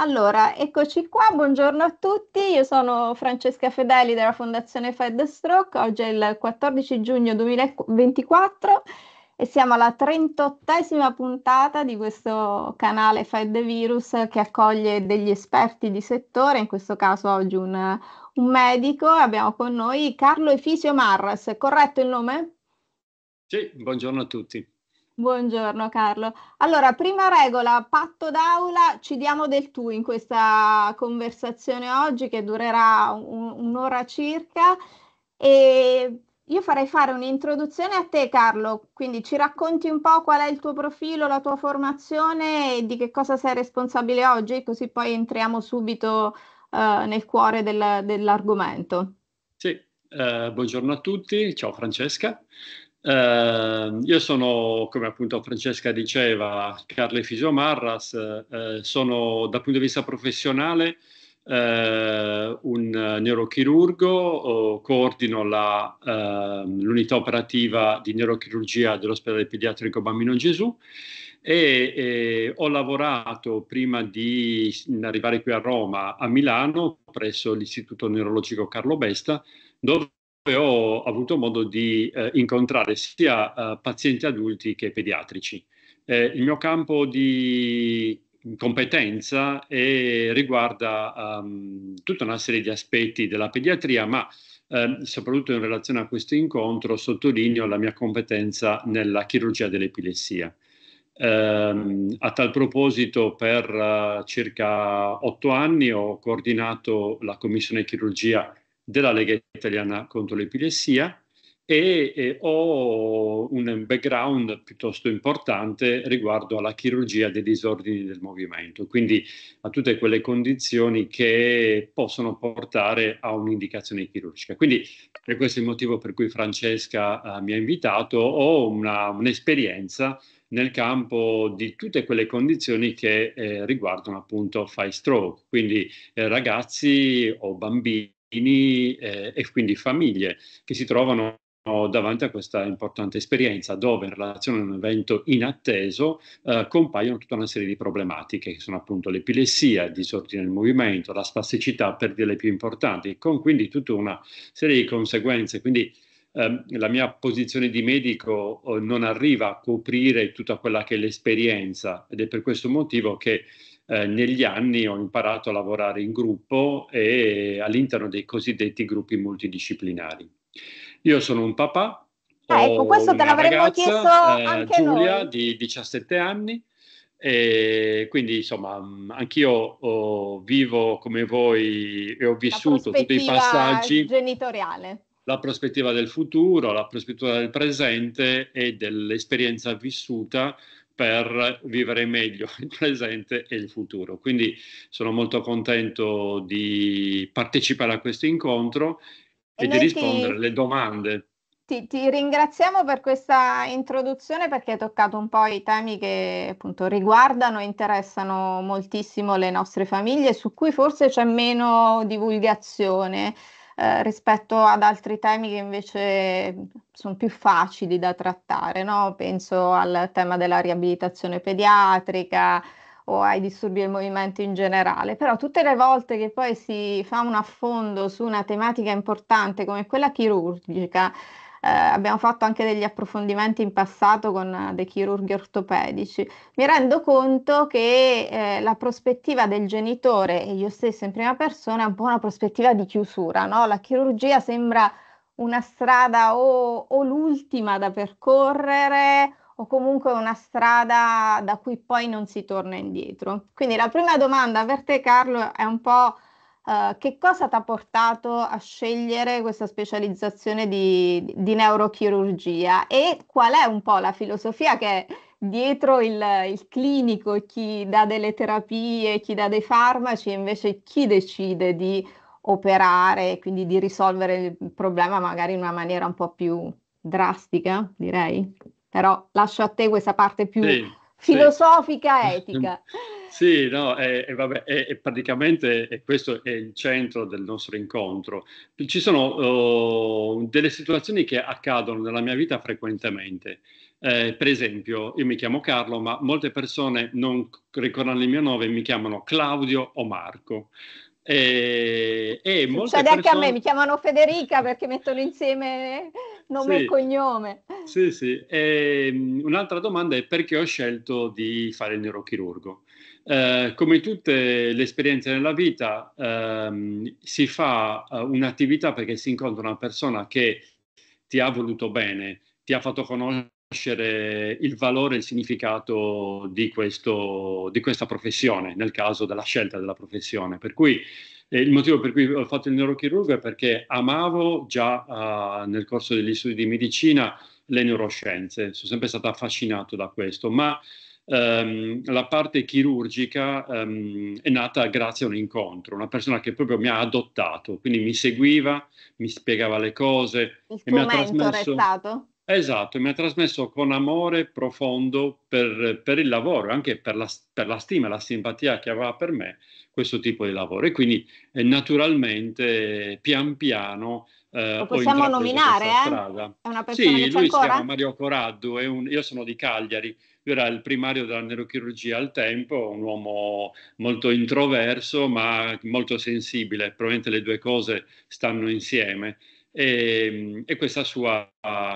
Allora, eccoci qua, buongiorno a tutti, io sono Francesca Fedeli della Fondazione Fight the Stroke, oggi è il 14 giugno 2024 e siamo alla 38esima puntata di questo canale Fight the Virus che accoglie degli esperti di settore, in questo caso oggi un, un medico, abbiamo con noi Carlo Efisio Marras, corretto il nome? Sì, buongiorno a tutti. Buongiorno Carlo. Allora, prima regola, patto d'aula, ci diamo del tu in questa conversazione oggi che durerà un'ora circa e io farei fare un'introduzione a te Carlo, quindi ci racconti un po' qual è il tuo profilo, la tua formazione e di che cosa sei responsabile oggi, così poi entriamo subito eh, nel cuore del, dell'argomento. Sì, eh, buongiorno a tutti, ciao Francesca. Eh, io sono, come appunto Francesca diceva, Carle Fisio Marras, eh, sono dal punto di vista professionale eh, un neurochirurgo, coordino la, ehm, l'unità operativa di neurochirurgia dell'ospedale pediatrico Bambino Gesù e, e, ho lavorato prima di arrivare qui a Roma, a Milano, presso l'Istituto Neurologico Carlo Besta, dove ho avuto modo di eh, incontrare sia eh, pazienti adulti che pediatrici. Eh, il mio campo di competenza e eh, riguarda um, tutta una serie di aspetti della pediatria, ma eh, soprattutto in relazione a questo incontro sottolineo la mia competenza nella chirurgia dell'epilessia. Eh, a tal proposito, per uh, circa otto anni ho coordinato la commissione chirurgia della Lega Italiana contro l'Epilessia e, e ho un background piuttosto importante riguardo alla chirurgia dei disordini del movimento, quindi a tutte quelle condizioni che possono portare a un'indicazione chirurgica. Quindi per questo è il motivo per cui Francesca eh, mi ha invitato, ho una, un'esperienza nel campo di tutte quelle condizioni che eh, riguardano appunto fai stroke, quindi eh, ragazzi o bambini eh, e quindi famiglie che si trovano davanti a questa importante esperienza dove in relazione a un evento inatteso eh, compaiono tutta una serie di problematiche che sono appunto l'epilessia, il disordine del movimento, la spasticità per dire le più importanti, con quindi tutta una serie di conseguenze. Quindi eh, la mia posizione di medico eh, non arriva a coprire tutta quella che è l'esperienza ed è per questo motivo che eh, negli anni ho imparato a lavorare in gruppo e all'interno dei cosiddetti gruppi multidisciplinari. Io sono un papà, ah, ecco, questo te l'avremmo ragazza, chiesto eh, anche eh, Giulia noi. di 17 anni e quindi insomma mm, anch'io ho, oh, vivo come voi e ho vissuto tutti i passaggi genitoriale la prospettiva del futuro, la prospettiva del presente e dell'esperienza vissuta per vivere meglio il presente e il futuro. Quindi sono molto contento di partecipare a questo incontro e, e di rispondere ti, alle domande. Ti, ti, ringraziamo per questa introduzione perché hai toccato un po' i temi che appunto riguardano e interessano moltissimo le nostre famiglie, su cui forse c'è meno divulgazione. Eh, rispetto ad altri temi che invece sono più facili da trattare, no? penso al tema della riabilitazione pediatrica o ai disturbi del movimento in generale, però tutte le volte che poi si fa un affondo su una tematica importante come quella chirurgica, eh, abbiamo fatto anche degli approfondimenti in passato con eh, dei chirurghi ortopedici, mi rendo conto che eh, la prospettiva del genitore e io stesso in prima persona è un po' una prospettiva di chiusura, no? la chirurgia sembra una strada o, o l'ultima da percorrere o comunque una strada da cui poi non si torna indietro. Quindi la prima domanda per te Carlo è un po' Eh, che cosa ti ha portato a scegliere questa specializzazione di, di, neurochirurgia e qual è un po' la filosofia che dietro il, il clinico, chi dà delle terapie, chi dà dei farmaci, invece chi decide di operare e quindi di risolvere il problema magari in una maniera un po' più drastica, direi. Però lascio a te questa parte più sì filosofica sì. etica. Sì, no, è, è, vabbè, è, praticamente è questo è il centro del nostro incontro. Ci sono uh, delle situazioni che accadono nella mia vita frequentemente. Eh, per esempio, io mi chiamo Carlo, ma molte persone non ricordano il mio nome mi chiamano Claudio o Marco. E, e molte Succede anche persone... a me, mi chiamano Federica perché mettono insieme nome sì, e cognome. Sì, sì. E, un'altra domanda è perché ho scelto di fare il neurochirurgo? Eh, come tutte le esperienze nella vita, ehm, si fa eh, un'attività perché si incontra una persona che ti ha voluto bene, ti ha fatto conoscere nascere il valore e il significato di, questo, di, questa professione, nel caso della scelta della professione. Per cui eh, il motivo per cui ho fatto il neurochirurgo è perché amavo già eh, nel corso degli studi di medicina le neuroscienze, sono sempre stato affascinato da questo, ma ehm, la parte chirurgica ehm, è nata grazie a un incontro, una persona che proprio mi ha adottato, quindi mi seguiva, mi spiegava le cose. Il e mi ha trasmesso... è stato? Esatto, mi ha trasmesso con amore profondo per, per il lavoro, anche per la, per la stima, la simpatia che aveva per me questo tipo di lavoro. E quindi eh, naturalmente, pian piano, eh, Lo possiamo nominare, eh? È una persona sì, lui ancora? si chiama Mario Coraddu, un, io sono di Cagliari, lui era il primario della neurochirurgia al tempo, un uomo molto introverso ma molto sensibile, probabilmente le due cose stanno insieme e, ehm, e, questa sua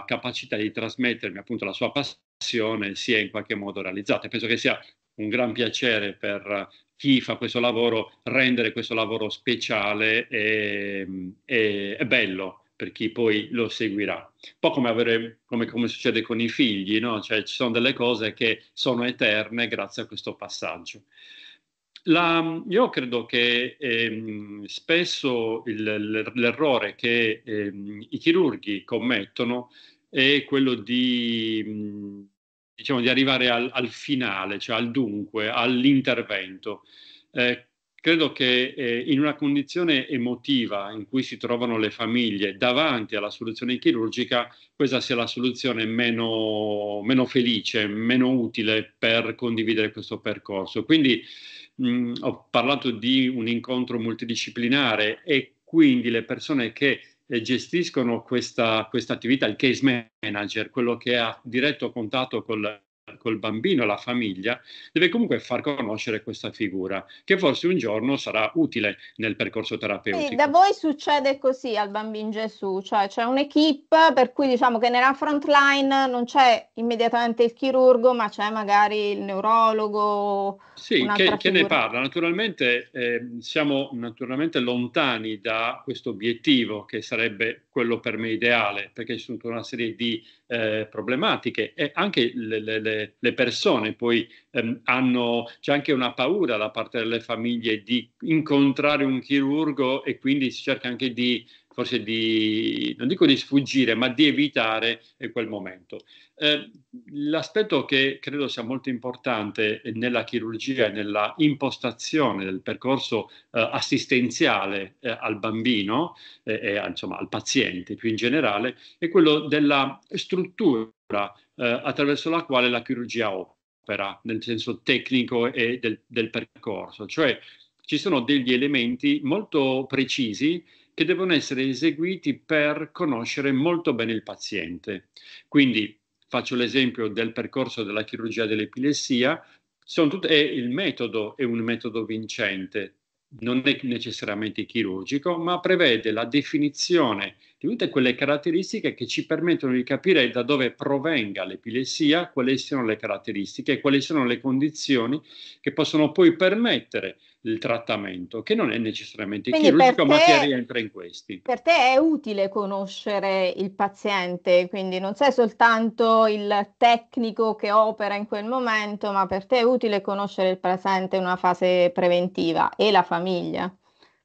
capacità di trasmettermi appunto la sua passione si è in qualche modo realizzata. Penso che sia un gran piacere per chi fa questo lavoro rendere questo lavoro speciale e, e, e bello per chi poi lo seguirà. Un po' come, avere, come, come succede con i figli, no? cioè ci sono delle cose che sono eterne grazie a questo passaggio. La, io credo che ehm, spesso il, l'errore che ehm, i chirurghi commettono è quello di, mhmm, diciamo, di arrivare al, al, finale, cioè al dunque, all'intervento. Eh, credo che eh, in una condizione emotiva in cui si trovano le famiglie davanti alla soluzione chirurgica, questa sia la soluzione meno, meno felice, meno utile per condividere questo percorso. Quindi mh, ho parlato di un incontro multidisciplinare e quindi le persone che eh, gestiscono questa, questa attività, il case manager, quello che ha diretto contatto col col bambino, la famiglia, deve comunque far conoscere questa figura che forse un giorno sarà utile nel percorso terapeutico. Sì, da voi succede così al bambino Gesù, cioè c'è un'equipe per cui diciamo che nella front line non c'è immediatamente il chirurgo, ma c'è magari il neurologo. Sì, che, che, ne parla. Naturalmente eh, siamo naturalmente lontani da questo obiettivo che sarebbe quello per me ideale, perché ci sono tutta una serie di eh, problematiche e anche le, le, le persone poi ehm, hanno, c'è anche una paura da parte delle famiglie di incontrare un chirurgo e quindi si cerca anche di forse di, non dico di sfuggire, ma di evitare eh, quel momento. Eh, l'aspetto che credo sia molto importante nella chirurgia e nella impostazione del percorso eh, assistenziale eh, al bambino eh, e insomma, al paziente più in generale è quello della struttura eh, attraverso la quale la chirurgia opera, nel senso tecnico e del, del percorso, cioè ci sono degli elementi molto precisi che devono essere eseguiti per conoscere molto bene il paziente. Quindi faccio l'esempio del percorso della chirurgia dell'epilessia, tut- il metodo è un metodo vincente, non è necessariamente chirurgico, ma prevede la definizione tenute quelle caratteristiche che ci permettono di capire da dove provenga l'epilessia, quali siano le caratteristiche, quali sono le condizioni che possono poi permettere il trattamento, che non è necessariamente Quindi chirurgico, te, ma che rientra in questi. Per te è utile conoscere il paziente, quindi non sei soltanto il tecnico che opera in quel momento, ma per te è utile conoscere il presente in una fase preventiva e la famiglia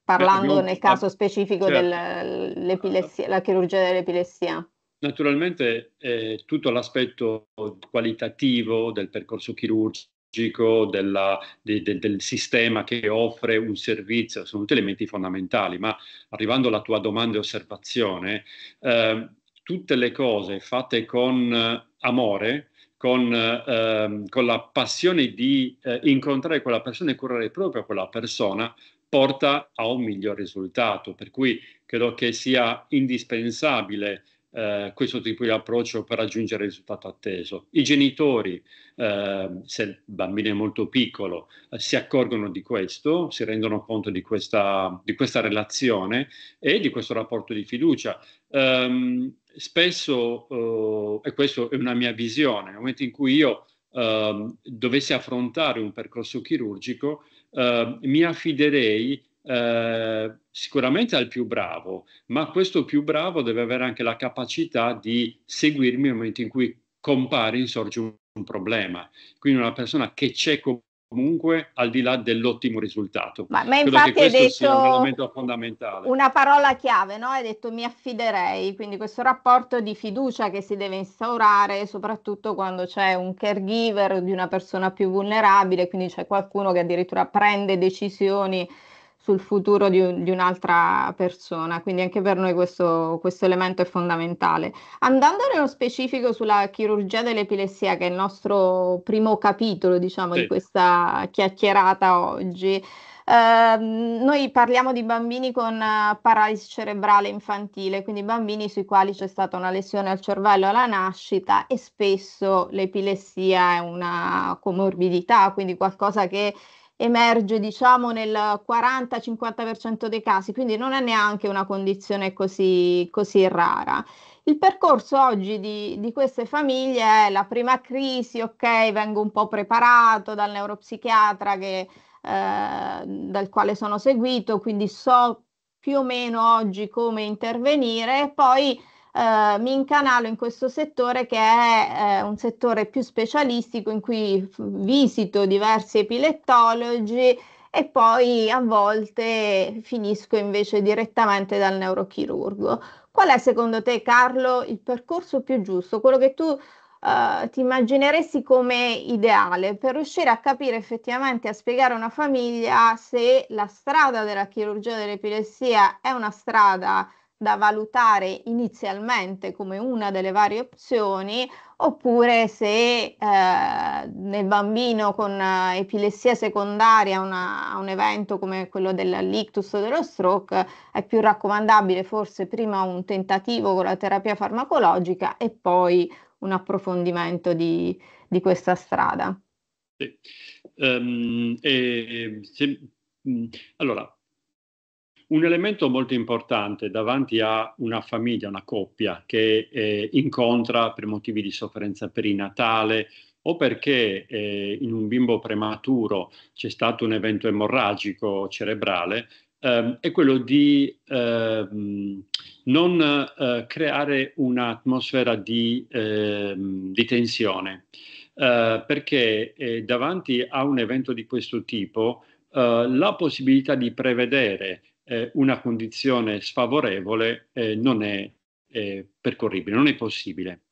parlando eh, nel caso specifico certo. della chirurgia dell'epilessia. Naturalmente eh, tutto l'aspetto qualitativo del percorso chirurgico, della, de, de, del sistema che offre un servizio, sono tutti elementi fondamentali, ma arrivando alla tua domanda e osservazione, eh, tutte le cose fatte con eh, amore, con, ehm, con, la passione di eh, incontrare quella persona e curare proprio quella persona, porta a un miglior risultato. Per cui credo che sia indispensabile eh, questo tipo di approccio per raggiungere il risultato atteso. I genitori, eh, se il bambino è molto piccolo, eh, si accorgono di questo, si rendono conto di questa, di questa relazione e di questo rapporto di fiducia. Ehm, spesso, eh, e questa è una mia visione, nel momento in cui io ehm, dovessi affrontare un percorso chirurgico, Ehm, mi affiderei eh, sicuramente al più bravo, ma questo più bravo deve avere anche la capacità di seguirmi nel momento in cui compare, insorge un, un problema. Quindi una persona che c'è come comunque al di là dell'ottimo risultato. Ma, ma infatti hai detto un una parola chiave, no? hai detto mi affiderei, quindi questo rapporto di fiducia che si deve instaurare soprattutto quando c'è un caregiver di una persona più vulnerabile, quindi c'è qualcuno che addirittura prende decisioni sul futuro di, di, un'altra persona, quindi anche per noi questo, questo, elemento è fondamentale. Andando nello specifico sulla chirurgia dell'epilessia, che è il nostro primo capitolo diciamo, sì. di questa chiacchierata oggi, Uh, noi parliamo di bambini con uh, paralisi cerebrale infantile, quindi bambini sui quali c'è stata una lesione al cervello alla nascita e spesso l'epilessia è una comorbidità, quindi qualcosa che emerge diciamo nel 40-50% dei casi, quindi non è neanche una condizione così, così rara. Il percorso oggi di, di, queste famiglie è la prima crisi, ok, vengo un po' preparato dal neuropsichiatra che, eh, dal quale sono seguito, quindi so più o meno oggi come intervenire, poi eh, mi incanalo in questo settore che è eh, un settore più specialistico in cui visito diversi epilettologi e poi a volte finisco invece direttamente dal neurochirurgo. Qual è secondo te Carlo il percorso più giusto, quello che tu Uh, ti immagineresti come ideale per riuscire a capire effettivamente, a spiegare a una famiglia se la strada della chirurgia dell'epilessia è una strada da valutare inizialmente come una delle varie opzioni, oppure se eh, nel bambino con eh, epilessia secondaria una, a un evento come quello dell'ictus o dello stroke è più raccomandabile forse prima un tentativo con la terapia farmacologica e poi un approfondimento di, di questa strada. Sì. Um, e, se, mm, allora, un elemento molto importante davanti a una famiglia, una coppia che eh, incontra per motivi di sofferenza perinatale o perché eh, in un bimbo prematuro c'è stato un evento emorragico cerebrale, ehm, è quello di ehm, non eh, creare un'atmosfera di, ehm, di tensione, eh, perché eh, davanti a un evento di questo tipo Uh, la possibilità di prevedere eh, una condizione sfavorevole eh, non è eh, percorribile, non è possibile.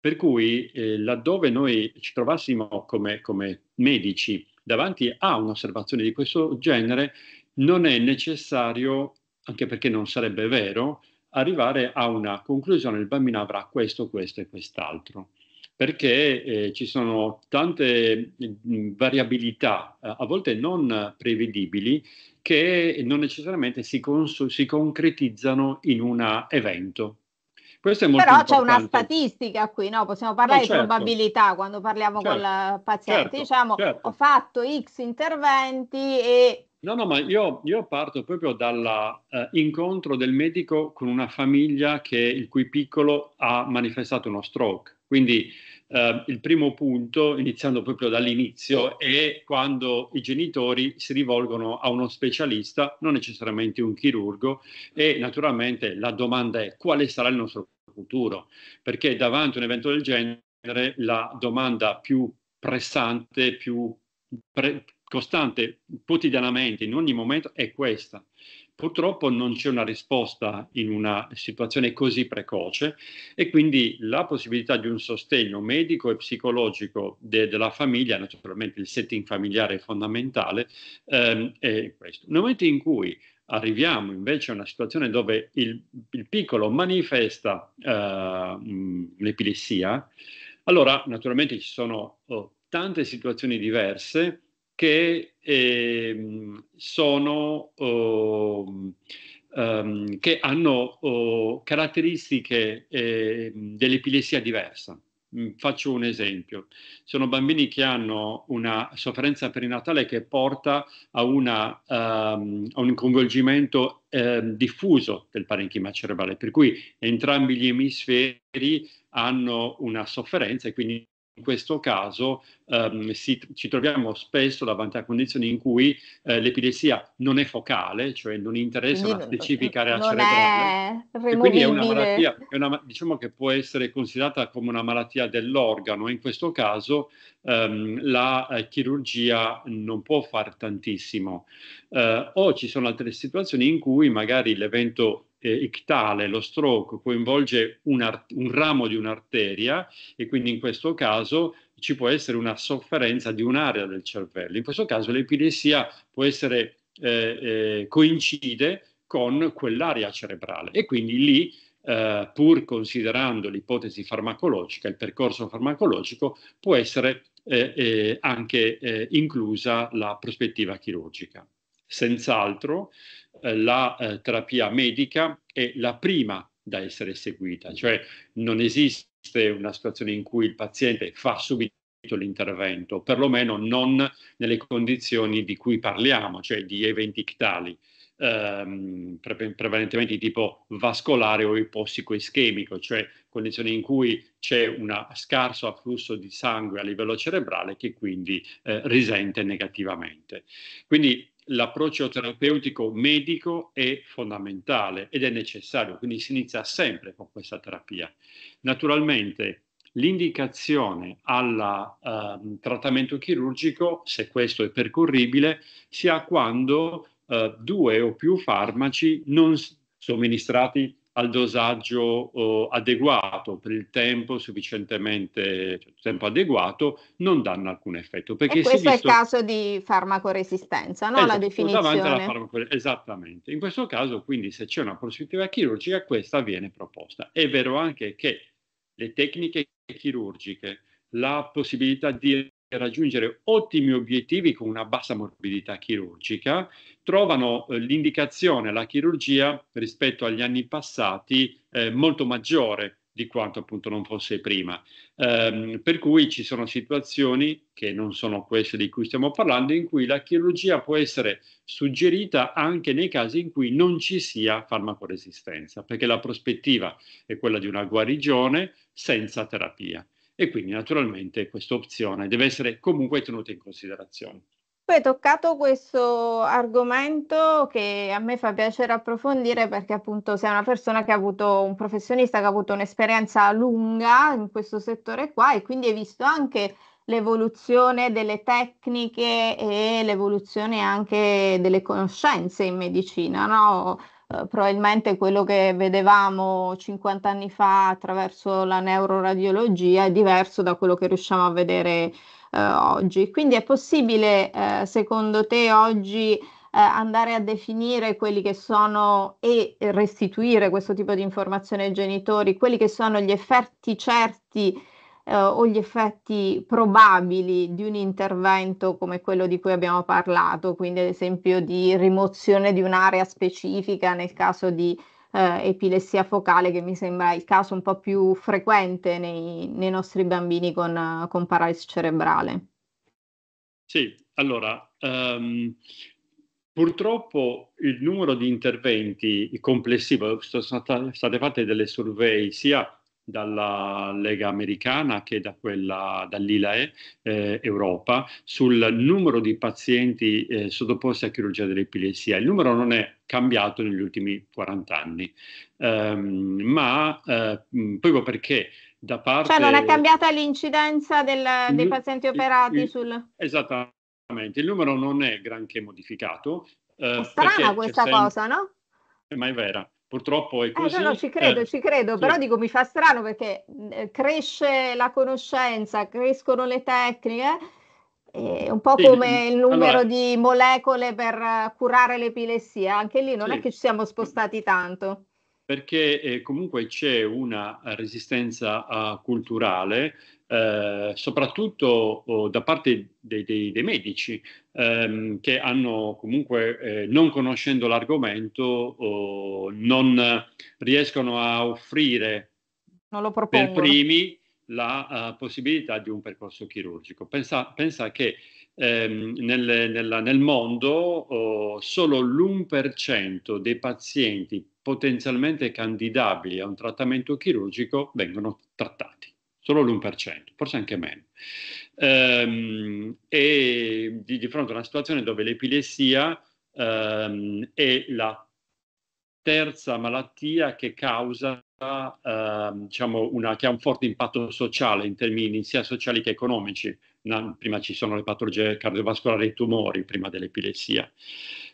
Per cui eh, laddove noi ci trovassimo come, come medici davanti a un'osservazione di questo genere, non è necessario, anche perché non sarebbe vero, arrivare a una conclusione, il bambino avrà questo, questo e quest'altro, perché eh, ci sono tante mm, variabilità, a volte non prevedibili, che non necessariamente si, cons- si concretizzano in un evento. Questo è molto Però importante. c'è una statistica qui, no? possiamo parlare eh, certo. di probabilità quando parliamo certo. il paziente. Certo. Diciamo, certo. ho fatto X interventi e... No, no, ma io, io parto proprio dall'incontro eh, del medico con una famiglia che, il cui piccolo ha manifestato uno stroke. Quindi eh, il primo punto, iniziando proprio dall'inizio, è quando i genitori si rivolgono a uno specialista, non necessariamente un chirurgo, e naturalmente la domanda è quale sarà il nostro futuro, perché davanti a un evento del genere la domanda più pressante, più pre- costante quotidianamente, in ogni momento, è questa. Purtroppo non c'è una risposta in una situazione così precoce e quindi la possibilità di un sostegno medico e psicologico de- della famiglia, naturalmente il setting familiare è fondamentale, ehm, è questo. Nel momento in cui arriviamo invece a una situazione dove il, il piccolo manifesta eh, l'epilessia, allora naturalmente ci sono oh, tante situazioni diverse che, eh, sono, oh, um, che hanno oh, caratteristiche eh, dell'epilessia diversa. Mm, faccio un esempio, sono bambini che hanno una sofferenza perinatale che porta a, una, um, a un coinvolgimento um, diffuso del parenchima cerebrale, per cui entrambi gli emisferi hanno una sofferenza e quindi in questo caso ehm, si, ci troviamo spesso davanti a condizioni in cui eh, l'epilessia non è focale, cioè non interessa una specifica area cerebrale. È quindi è una malattia, è una, diciamo che può essere considerata come una malattia dell'organo. In questo caso ehm, la eh, chirurgia non può far tantissimo. Eh, o ci sono altre situazioni in cui magari l'evento eh, ictale, lo stroke, coinvolge un, art- un, ramo di un'arteria e quindi in questo caso ci può essere una sofferenza di un'area del cervello. In questo caso l'epilessia può essere, eh, eh, coincide con quell'area cerebrale e quindi lì Uh, pur considerando l'ipotesi farmacologica, il percorso farmacologico, può essere eh, eh, anche eh, inclusa la prospettiva chirurgica. Senz'altro eh, la eh, terapia medica è la prima da essere seguita, cioè non esiste esiste una situazione in cui il paziente fa subito l'intervento, perlomeno non nelle condizioni di cui parliamo, cioè di eventi ictali, ehm, pre- prevalentemente di tipo vascolare o ipossico-ischemico, cioè condizioni in cui c'è un scarso afflusso di sangue a livello cerebrale che quindi eh, risente negativamente. Quindi l'approccio terapeutico medico è fondamentale ed è necessario, quindi si inizia sempre con questa terapia. Naturalmente l'indicazione al eh, trattamento chirurgico, se questo è percorribile, si ha quando eh, due o più farmaci non somministrati al dosaggio eh, adeguato, per il tempo sufficientemente cioè, tempo adeguato, non danno alcun effetto. Perché e questo visto... è il caso di farmacoresistenza, no? Esatto, la definizione. farmacoresistenza. esattamente. In questo caso, quindi, se c'è una prospettiva chirurgica, questa viene proposta. È vero anche che le tecniche chirurgiche, la possibilità di raggiungere ottimi obiettivi con una bassa morbidità chirurgica, trovano eh, l'indicazione alla chirurgia rispetto agli anni passati eh, molto maggiore di quanto appunto non fosse prima. Ehm, per cui ci sono situazioni che non sono queste di cui stiamo parlando, in cui la chirurgia può essere suggerita anche nei casi in cui non ci sia farmacoresistenza, perché la prospettiva è quella di una guarigione senza terapia e quindi naturalmente questa opzione deve essere comunque tenuta in considerazione. Tu hai toccato questo argomento che a me fa piacere approfondire perché appunto sei una persona che ha avuto un professionista che ha avuto un'esperienza lunga in questo settore qua e quindi hai visto anche l'evoluzione delle tecniche e l'evoluzione anche delle conoscenze in medicina, no? Eh, probabilmente quello che vedevamo 50 anni fa attraverso la neuroradiologia è diverso da quello che riusciamo a vedere eh, oggi. Quindi è possibile, eh, secondo te, oggi eh, andare a definire quelli che sono e restituire questo tipo di informazione ai genitori, quelli che sono gli effetti certi eh, o gli effetti probabili di un intervento come quello di cui abbiamo parlato, quindi ad esempio di rimozione di un'area specifica nel caso di eh, epilessia focale, che mi sembra il caso un po' più frequente nei, nei nostri bambini con, con, paralisi cerebrale. Sì, allora, um... Purtroppo il numero di interventi complessivo, sono state fatte delle survey sia dalla Lega americana che da quella dall'ILAE eh, Europa sul numero di pazienti eh, sottoposti a chirurgia dell'epilessia. Il numero non è cambiato negli ultimi 40 anni, um, ma eh, proprio perché da parte... Cioè non è cambiata l'incidenza del, dei pazienti operati sul... Esattamente, il numero non è granché modificato. Eh, è strana questa sempre... cosa, no? Ma è vera Purtroppo è così. Eh, no, no, ci credo, eh, ci credo, sì. però dico mi fa strano perché eh, cresce la conoscenza, crescono le tecniche, eh, è un po' come il numero allora, di molecole per eh, curare l'epilessia, anche lì non sì, è che ci siamo spostati tanto. Perché eh, comunque c'è una resistenza uh, culturale, eh, soprattutto oh, da parte dei, dei, dei medici, ehm, che hanno comunque, eh, non conoscendo l'argomento, non riescono a offrire per primi la uh, possibilità di un percorso chirurgico. Pensa, pensa che ehm, nel, nella, nel, mondo oh, solo l'1% dei pazienti potenzialmente candidabili a un trattamento chirurgico vengono trattati, solo l'1%, forse anche meno ehm, e di, di, fronte a una situazione dove l'epilessia ehm, è la terza malattia che causa ehm, diciamo una, che ha un forte impatto sociale in termini sia sociali che economici. Una, prima ci sono le patologie cardiovascolari e i tumori, prima dell'epilessia.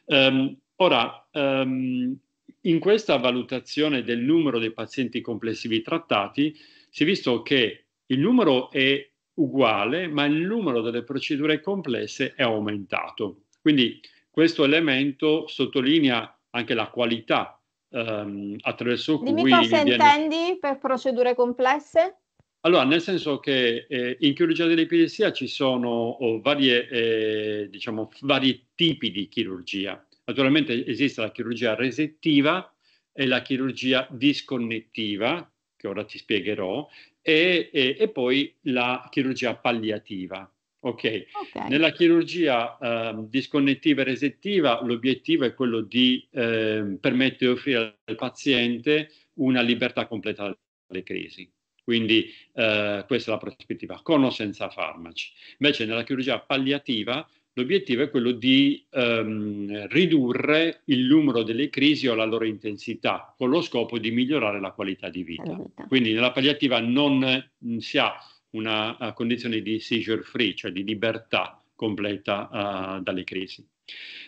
Ehm, ora, ehm, in questa valutazione del numero dei pazienti complessivi trattati si è visto che il numero è uguale, ma il numero delle procedure complesse è aumentato. Quindi questo elemento sottolinea anche la qualità ehm, attraverso Dimmi cui... Dimmi cosa viene... intendi per procedure complesse? Allora, nel senso che eh, in chirurgia dell'epilessia ci sono oh, varie, eh, diciamo, vari tipi di chirurgia. Naturalmente esiste la chirurgia resettiva e la chirurgia disconnettiva, che ora ti spiegherò, e, e, e poi la chirurgia palliativa. Okay. ok, nella chirurgia eh, disconnettiva e resettiva l'obiettivo è quello di eh, permettere di offrire al paziente una libertà completa dalle crisi. Quindi eh, questa è la prospettiva, con o senza farmaci. Invece nella chirurgia palliativa L'obiettivo è quello di ehm, ridurre il numero delle crisi o la loro intensità, con lo scopo di migliorare la qualità di vita. Quindi nella palliativa non mm, si ha una condizione di seizure free, cioè di libertà completa uh, dalle crisi.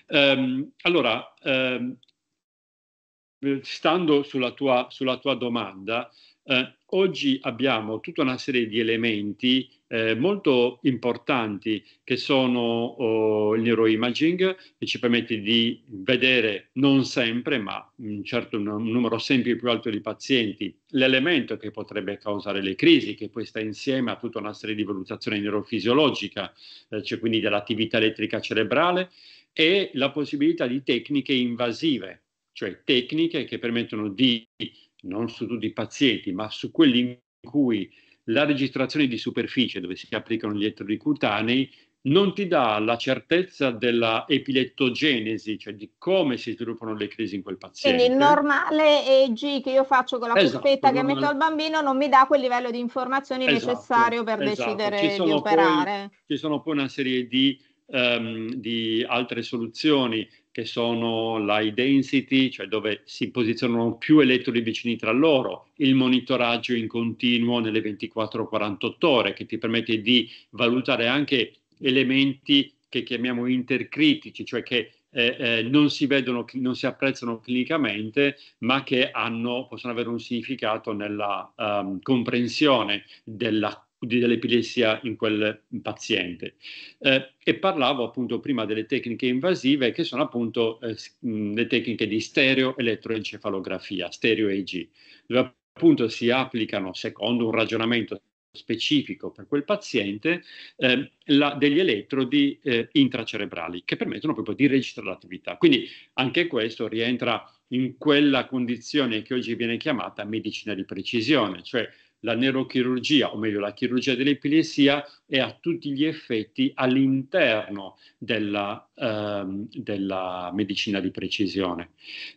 Um, allora, um, stando sulla tua, sulla tua domanda, eh, oggi abbiamo tutta una serie di elementi eh, molto importanti che sono oh, il neuroimaging che ci permette di vedere non sempre ma un certo un, numero sempre più alto di pazienti l'elemento che potrebbe causare le crisi che poi sta insieme a tutta una serie di valutazioni neurofisiologica eh, cioè quindi dell'attività elettrica cerebrale e la possibilità di tecniche invasive cioè tecniche che permettono di non su tutti i pazienti, ma su quelli in cui la registrazione di superficie dove si applicano gli elettrodi cutanei non ti dà la certezza della epilettogenesi, cioè di come si sviluppano le crisi in quel paziente. Quindi il normale EG che io faccio con la esatto, che metto al bambino non mi dà quel livello di informazioni esatto, necessario per esatto. decidere di operare. Poi, ci sono poi una serie di, um, di altre soluzioni che sono l'high density, cioè dove si posizionano più elettrodi vicini tra loro, il monitoraggio in continuo nelle 24-48 ore, che ti permette di valutare anche elementi che chiamiamo intercritici, cioè che eh, eh, non si vedono, non si apprezzano clinicamente, ma che hanno, possono avere un significato nella um, comprensione della dell'epilessia in quel paziente. Eh, e parlavo appunto prima delle tecniche invasive che sono appunto eh, le tecniche di stereo elettroencefalografia, stereo EG, dove appunto si applicano secondo un ragionamento specifico per quel paziente eh, la, degli elettrodi eh, intracerebrali che permettono proprio di registrare l'attività. Quindi anche questo rientra in quella condizione che oggi viene chiamata medicina di precisione, cioè la neurochirurgia, o meglio la chirurgia dell'epilessia, è a tutti gli effetti all'interno della, ehm, della medicina di precisione.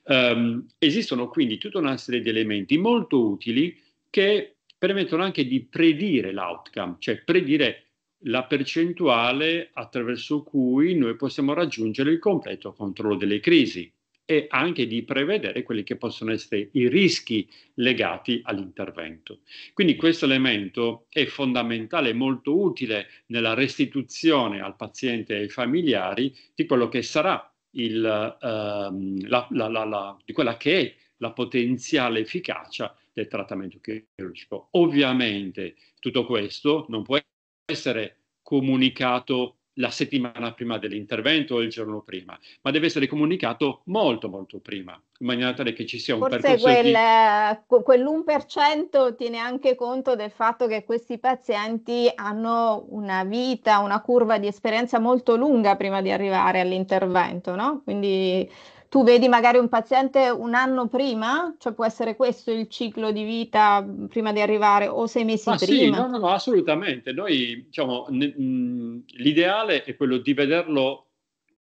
Ehm, esistono quindi tutta una serie di elementi molto utili che permettono anche di predire l'outcome, cioè predire la percentuale attraverso cui noi possiamo raggiungere il completo controllo delle crisi e anche di prevedere quelli che possono essere i rischi legati all'intervento. Quindi questo elemento è fondamentale, molto utile nella restituzione al paziente e ai familiari di quello che sarà il, ehm, la, la, la, di quella che è la potenziale efficacia del trattamento chirurgico. Ovviamente tutto questo non può essere comunicato la settimana prima dell'intervento o il giorno prima, ma deve essere comunicato molto molto prima, in maniera tale che ci sia un Forse percorso quel, di... quell'1% tiene anche conto del fatto che questi pazienti hanno una vita, una curva di esperienza molto lunga prima di arrivare all'intervento, no? Quindi tu vedi magari un paziente un anno prima, cioè può essere questo il ciclo di vita mhmm, prima di arrivare o sei mesi ah, prima? Sì, no, no, no, assolutamente. Noi, diciamo, n- mhmm, l'ideale è quello di vederlo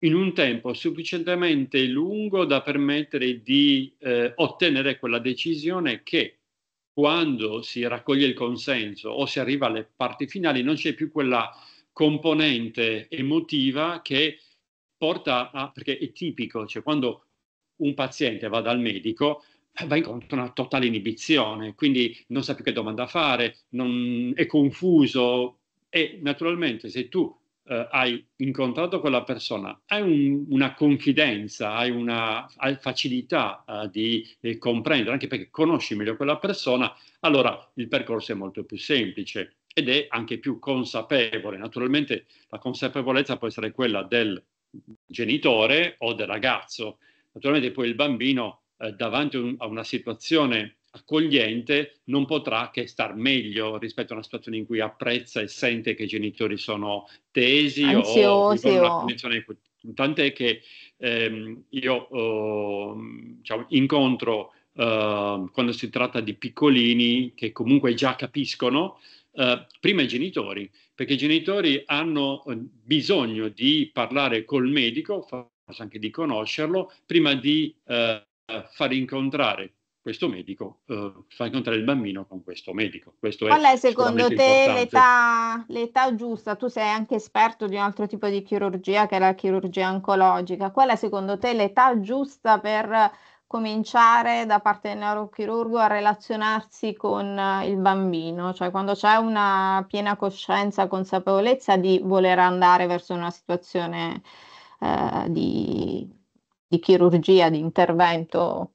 in un tempo sufficientemente lungo da permettere di eh, ottenere quella decisione che quando si raccoglie il consenso o si arriva alle parti finali non c'è più quella componente emotiva che porta a, perché è tipico, cioè quando un paziente va dal medico va incontro a una totale inibizione, quindi non sa più che domanda fare, non, è confuso e naturalmente se tu eh, hai incontrato quella persona, hai un, una confidenza, hai una hai facilità eh, di eh, comprendere, anche perché conosci meglio quella persona, allora il percorso è molto più semplice ed è anche più consapevole. Naturalmente la consapevolezza può essere quella del genitore o del ragazzo. Naturalmente poi il bambino eh, davanti un, a una situazione accogliente non potrà che star meglio rispetto a una situazione in cui apprezza e sente che i genitori sono tesi Anziosi, o una condizione tant'è che ehm, io eh, diciamo, incontro eh, quando si tratta di piccolini che comunque già capiscono eh, prima i genitori perché i genitori hanno eh, bisogno di parlare col medico, forse anche di conoscerlo, prima di eh, far incontrare questo medico, eh, far incontrare il bambino con questo medico. Questo Qual è, è secondo te l'età, l'età, giusta? Tu sei anche esperto di un altro tipo di chirurgia che è la chirurgia oncologica. Qual è secondo te l'età giusta per cominciare da parte del neurochirurgo a relazionarsi con eh, il bambino, cioè quando c'è una piena coscienza, consapevolezza di voler andare verso una situazione eh, di, di, chirurgia, di intervento.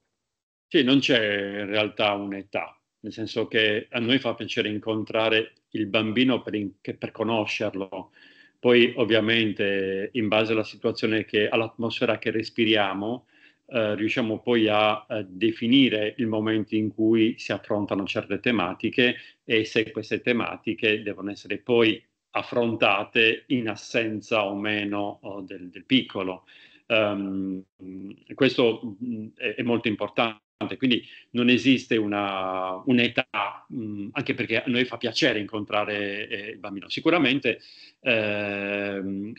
Sì, non c'è in realtà un'età, nel senso che a noi fa piacere incontrare il bambino per, in, per conoscerlo. Poi ovviamente in base alla situazione che, all'atmosfera che respiriamo, eh, riusciamo poi a, a, eh, definire il momento in cui si affrontano certe tematiche e se queste tematiche devono essere poi affrontate in assenza o meno o oh, del, del, piccolo. Um, questo è, è molto importante. Quindi non esiste una, un'età, mh, anche perché a noi fa piacere incontrare eh, il bambino. Sicuramente eh,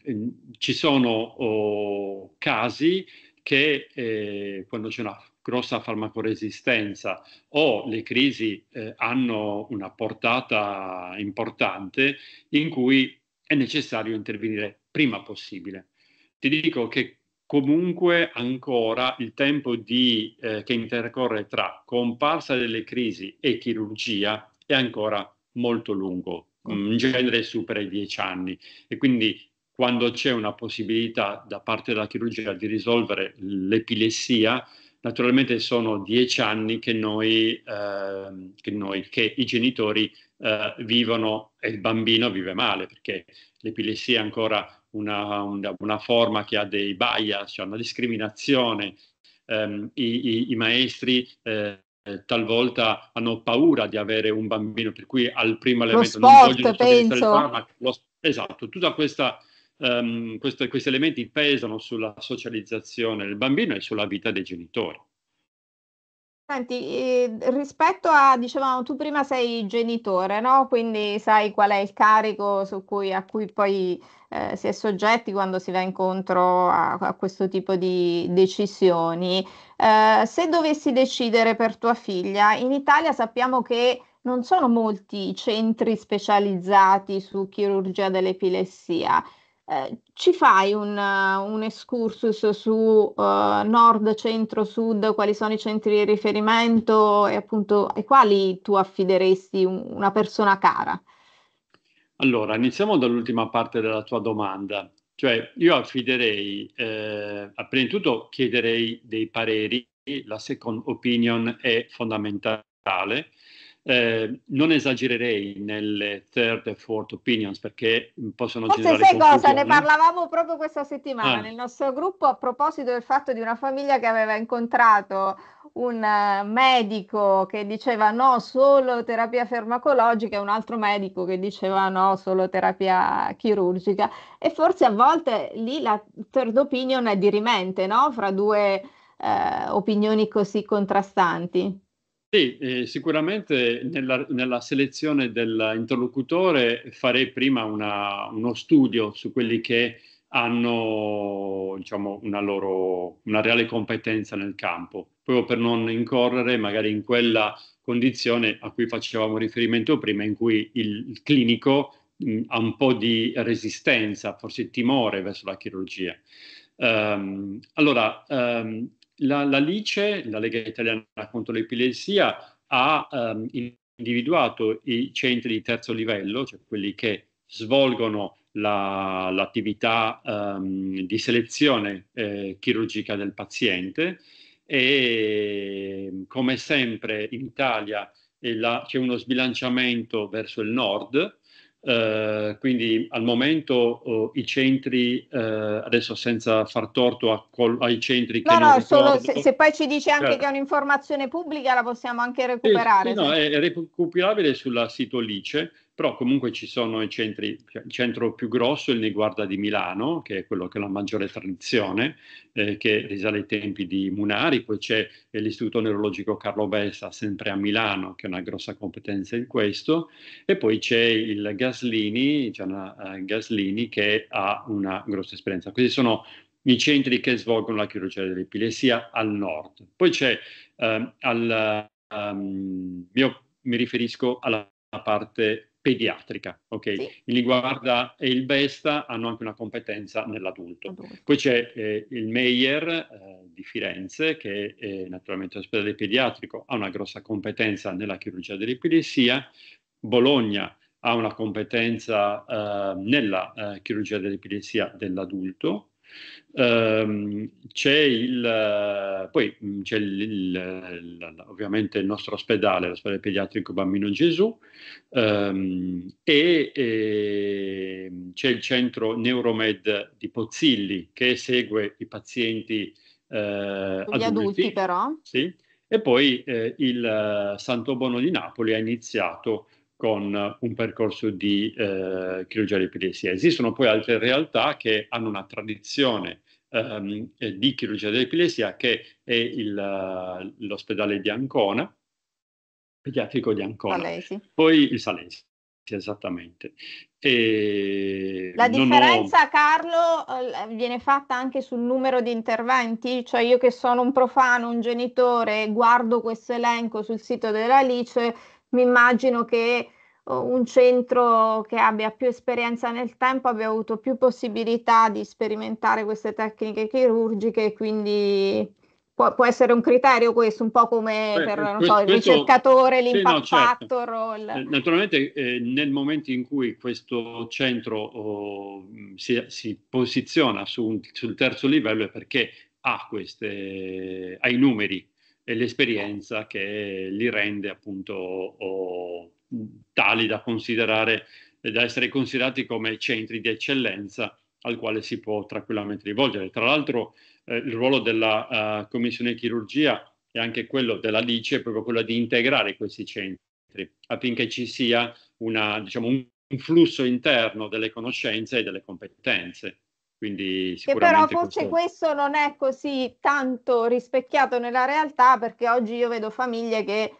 ci sono oh, casi che eh, quando c'è una grossa farmacoresistenza o le crisi eh, hanno una portata importante in cui è necessario intervenire prima possibile. Ti dico che comunque ancora il tempo di, eh, che intercorre tra comparsa delle crisi e chirurgia è ancora molto lungo, mm. in genere supera i dieci anni e quindi quando c'è una possibilità da parte della chirurgia di risolvere l'epilessia, naturalmente sono dieci anni che noi, eh, che, noi che, i genitori eh, vivono e il bambino vive male, perché l'epilessia è ancora una, una, una forma che ha dei bias, cioè una discriminazione. Eh, i, i, i, maestri eh, talvolta hanno paura di avere un bambino, per cui al primo elemento lo sport, non vogliono penso. Farmaco, lo, esatto, tutta questa um, questo, questi elementi pesano sulla socializzazione del bambino e sulla vita dei genitori. Senti, eh, rispetto a, dicevamo, tu prima sei genitore, no? Quindi sai qual è il carico cui, a cui poi eh, si è soggetti quando si va incontro a, a questo tipo di decisioni. Eh, se dovessi decidere per tua figlia, in Italia sappiamo che non sono molti i centri specializzati su chirurgia dell'epilessia. Eh, ci fai un, eh, un excursus su uh, nord, centro, sud, quali sono i centri di riferimento e appunto ai quali tu affideresti un, una persona cara? Allora, iniziamo dall'ultima parte della tua domanda, cioè io affiderei, eh, prima di tutto chiederei dei pareri, la second opinion è fondamentale, Ehm, non esagererei nelle third e fourth opinions perché possono Forse generare sai cosa? Ne parlavamo proprio questa settimana ah. nel nostro gruppo a proposito del fatto di una famiglia che aveva incontrato un eh, medico che diceva no solo terapia farmacologica e un altro medico che diceva no solo terapia chirurgica e forse a volte lì la third opinion è dirimente no? fra due eh, opinioni così contrastanti. Sì, eh, sicuramente nella, nella selezione dell'interlocutore farei prima una, uno studio su quelli che hanno diciamo, una, loro, una reale competenza nel campo, proprio per non incorrere magari in quella condizione a cui facevamo riferimento prima, in cui il clinico mh, mm, ha un po' di resistenza, forse timore verso la chirurgia. Um, allora, um, la, la LICE, la Lega Italiana contro l'Epilessia, ha ehm, individuato i centri di terzo livello, cioè quelli che svolgono la, l'attività ehm, di selezione eh, chirurgica del paziente e come sempre in Italia eh, la, c'è uno sbilanciamento verso il nord, Uh, quindi al momento uh, i centri, uh, adesso senza far torto col- ai centri no, che no, ricordo, se, se, poi ci dice anche certo. che è un'informazione pubblica la possiamo anche recuperare. Eh, sì, no, è, è recuperabile sul sito Lice però comunque ci sono i centri, cioè il centro più grosso è il Neguarda di Milano, che è quello che ha la maggiore tradizione, eh, che risale ai tempi di Munari, poi c'è eh, l'Istituto Neurologico Carlo Bessa, sempre a Milano, che ha una grossa competenza in questo, e poi c'è il Gaslini, Gianna eh, Gaslini, che ha una grossa esperienza. Questi sono i centri che svolgono la chirurgia dell'epilessia al nord. Poi c'è eh, al... Um, io mi riferisco alla parte pediatrica, ok? Sì. Il Liguarda e il Besta hanno anche una competenza nell'adulto. Okay. Poi c'è eh, il Meyer eh, di Firenze, che è naturalmente ospedale pediatrico, ha una grossa competenza nella chirurgia dell'epilessia. Bologna ha una competenza eh, nella eh, chirurgia dell'epilessia dell'adulto Um, c'è il, poi c'è il, il, ovviamente il nostro ospedale, l'ospedale pediatrico Bambino Gesù, um, e, e, c'è il centro Neuromed di Pozzilli che segue i pazienti eh, adulti, adulti, però. Sì, e poi eh, il Santo Bono di Napoli ha iniziato con eh, un percorso di eh, chirurgia epilessia. Esistono poi altre realtà che hanno una tradizione ehm, eh, di chirurgia dell'epilessia che è il, eh, l'ospedale di Ancona, pediatrico di Ancona, Salesi. poi il Salesi. Esattamente. E la differenza, ho... Carlo, viene fatta anche sul numero di interventi, cioè io che sono un profano, un genitore, guardo questo elenco sul sito della Lice, mi immagino che eh, un centro che abbia più esperienza nel tempo abbia avuto più possibilità di sperimentare queste tecniche chirurgiche quindi può, può, essere un criterio questo, un po' come Beh, per questo, so, il ricercatore, l'impact sì, no, certo. factor. Certo. Il... Eh, naturalmente eh, nel momento in cui questo centro oh, mm, si, si, posiziona su un, sul terzo livello è perché ha, queste, eh, ha i numeri e l'esperienza che li rende appunto o, tali da considerare da essere considerati come centri di eccellenza al quale si può tranquillamente rivolgere. Tra l'altro eh, il ruolo della uh, Commissione Chirurgia e anche quello della LICE è proprio quello di integrare questi centri affinché ci sia una, diciamo, un, un flusso interno delle conoscenze e delle competenze. Quindi sicuramente che però forse questo... questo... non è così tanto rispecchiato nella realtà perché oggi io vedo famiglie che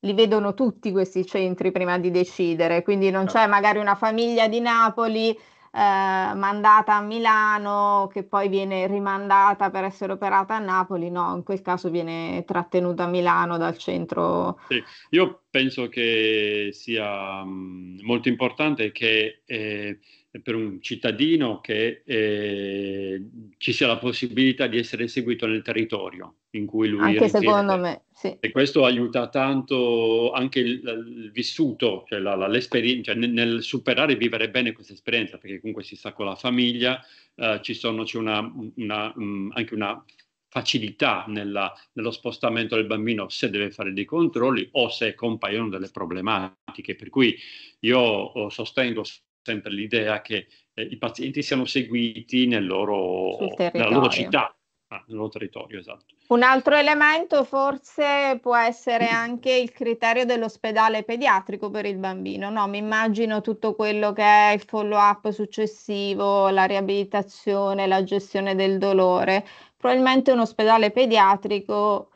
li vedono tutti questi centri prima di decidere, quindi non no. Certo. c'è magari una famiglia di Napoli eh, mandata a Milano che poi viene rimandata per essere operata a Napoli, no, in quel caso viene trattenuta a Milano dal centro. Sì. Io penso che sia mm, molto importante che... Eh, per un cittadino che eh, ci sia la possibilità di essere seguito nel territorio in cui lui anche risiede. secondo me sì. e questo aiuta tanto anche il, il vissuto cioè, la, la, l'esperienza cioè nel, nel, superare e vivere bene questa esperienza perché comunque si sta con la famiglia eh, ci sono, c'è una, una, mh, mm, anche una facilità nella, nello spostamento del bambino se deve fare dei controlli o se compaiono delle problematiche. Per cui io oh, sostengo sempre l'idea che eh, i pazienti siano seguiti nel loro, nella loro città, ah, nel loro territorio, esatto. Un altro elemento forse può essere anche il criterio dell'ospedale pediatrico per il bambino, no? Mi immagino tutto quello che è il follow up successivo, la riabilitazione, la gestione del dolore. Probabilmente un ospedale pediatrico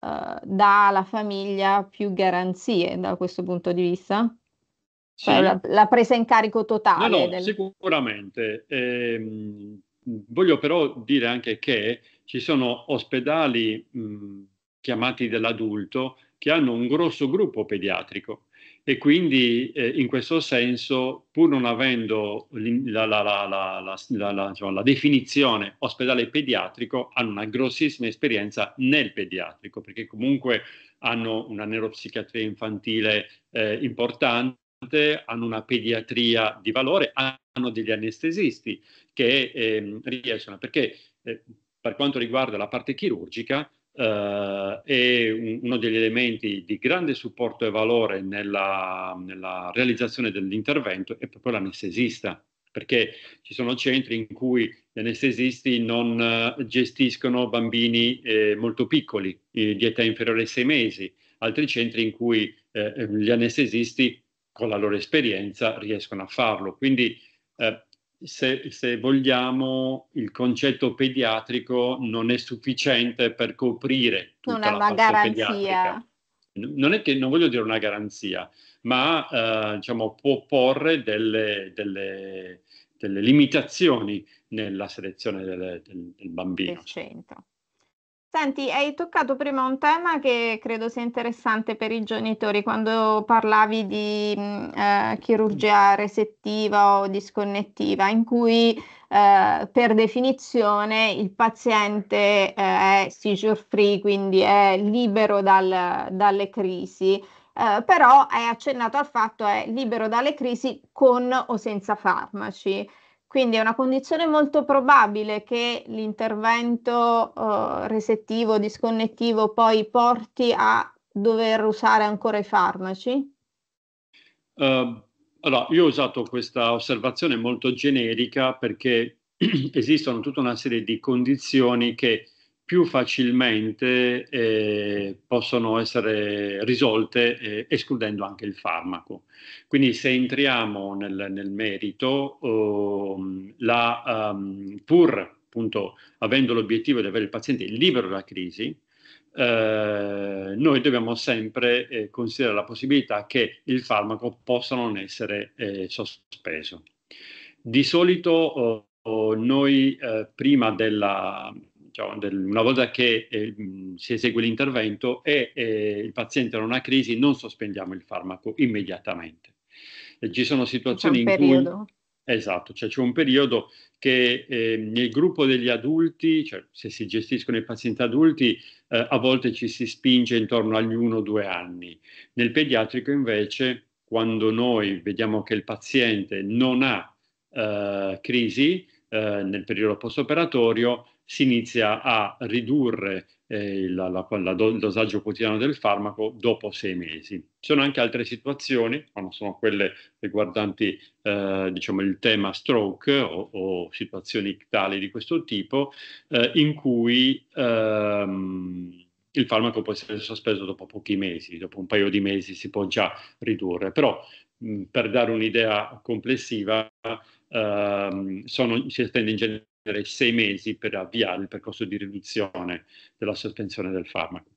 eh, dà alla famiglia più garanzie da questo punto di vista. Cioè, sì. la, la, presa in carico totale. No, no, del... Sicuramente. Eh, voglio però dire anche che ci sono ospedali mh, chiamati dell'adulto che hanno un grosso gruppo pediatrico e quindi eh, in questo senso, pur non avendo la, la, diciamo, la definizione ospedale pediatrico, hanno una grossissima esperienza nel pediatrico, perché comunque hanno una neuropsichiatria infantile eh, importante hanno una pediatria di valore, hanno degli anestesisti che eh, riescono, perché eh, per quanto riguarda la parte chirurgica eh, è un, uno degli elementi di grande supporto e valore nella, nella realizzazione dell'intervento è proprio l'anestesista, perché ci sono centri in cui gli anestesisti non eh, gestiscono bambini eh, molto piccoli, eh, di età inferiore ai sei mesi, altri centri in cui gli anestesisti con la loro esperienza riescono a farlo. Quindi eh, se, se, vogliamo, il concetto pediatrico non è sufficiente per coprire tutta non la parte garanzia. pediatrica. Non è che non voglio dire una garanzia, ma eh, diciamo, può porre delle, delle, delle, limitazioni nella selezione del, del, del bambino. Del Senti, hai toccato prima un tema che credo sia interessante per i genitori quando parlavi di mm, eh, chirurgia resettiva o disconnettiva, in cui eh, per definizione il paziente eh, è seizure free, quindi è libero dal, dalle crisi. Uh, però hai accennato al fatto che è libero dalle crisi con o senza farmaci. Quindi è una condizione molto probabile che l'intervento eh, resettivo, disconnettivo poi porti a dover usare ancora i farmaci? Uh, allora, io ho usato questa osservazione molto generica perché esistono tutta una serie di condizioni che più facilmente eh, possono essere risolte eh, escludendo anche il farmaco. Quindi se entriamo nel, nel merito, eh, la, um, pur appunto, avendo l'obiettivo di avere il paziente libero dalla crisi, eh, noi dobbiamo sempre eh, considerare la possibilità che il farmaco possa non essere eh, sospeso. Di solito oh, noi prima della, diciamo, del, una volta che eh, si esegue l'intervento e eh, il paziente ha una crisi, non sospendiamo il farmaco immediatamente. E ci sono situazioni in periodo. cui... Esatto, cioè c'è un periodo che eh, nel gruppo degli adulti, cioè se si gestiscono i pazienti adulti, eh, a volte ci si spinge intorno agli 1 due anni. Nel pediatrico invece, quando noi vediamo che il paziente non ha eh, crisi eh, nel periodo postoperatorio, si inizia a ridurre eh, la, la, la do, il dosaggio quotidiano del farmaco dopo sei mesi. Ci sono anche altre situazioni, ma non sono quelle riguardanti eh, diciamo, il tema stroke o, o, situazioni tali di questo tipo, eh, in cui ehm, il farmaco può essere sospeso dopo pochi mesi, dopo un paio di mesi si può già ridurre, però mh, per dare un'idea complessiva ehm, sono, si estende in generale sei mesi per avviare il percorso di riduzione della sospensione del farmaco.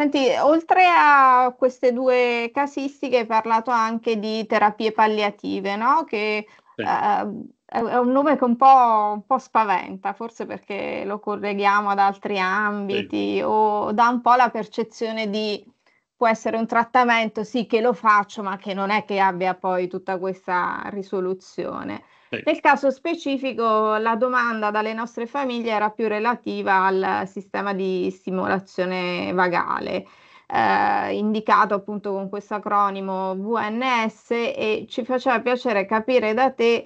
Senti, oltre a queste due casistiche hai parlato anche di terapie palliative, no? che sì. uh, è un nome che un po', un po', spaventa, forse perché lo colleghiamo ad altri ambiti sì. o dà un po' la percezione di può essere un trattamento, sì che lo faccio, ma che non è che abbia poi tutta questa risoluzione. Nel caso specifico la domanda dalle nostre famiglie era più relativa al sistema di stimolazione vagale. Eh, indicato appunto con questo acronimo VNS e ci faceva piacere capire da te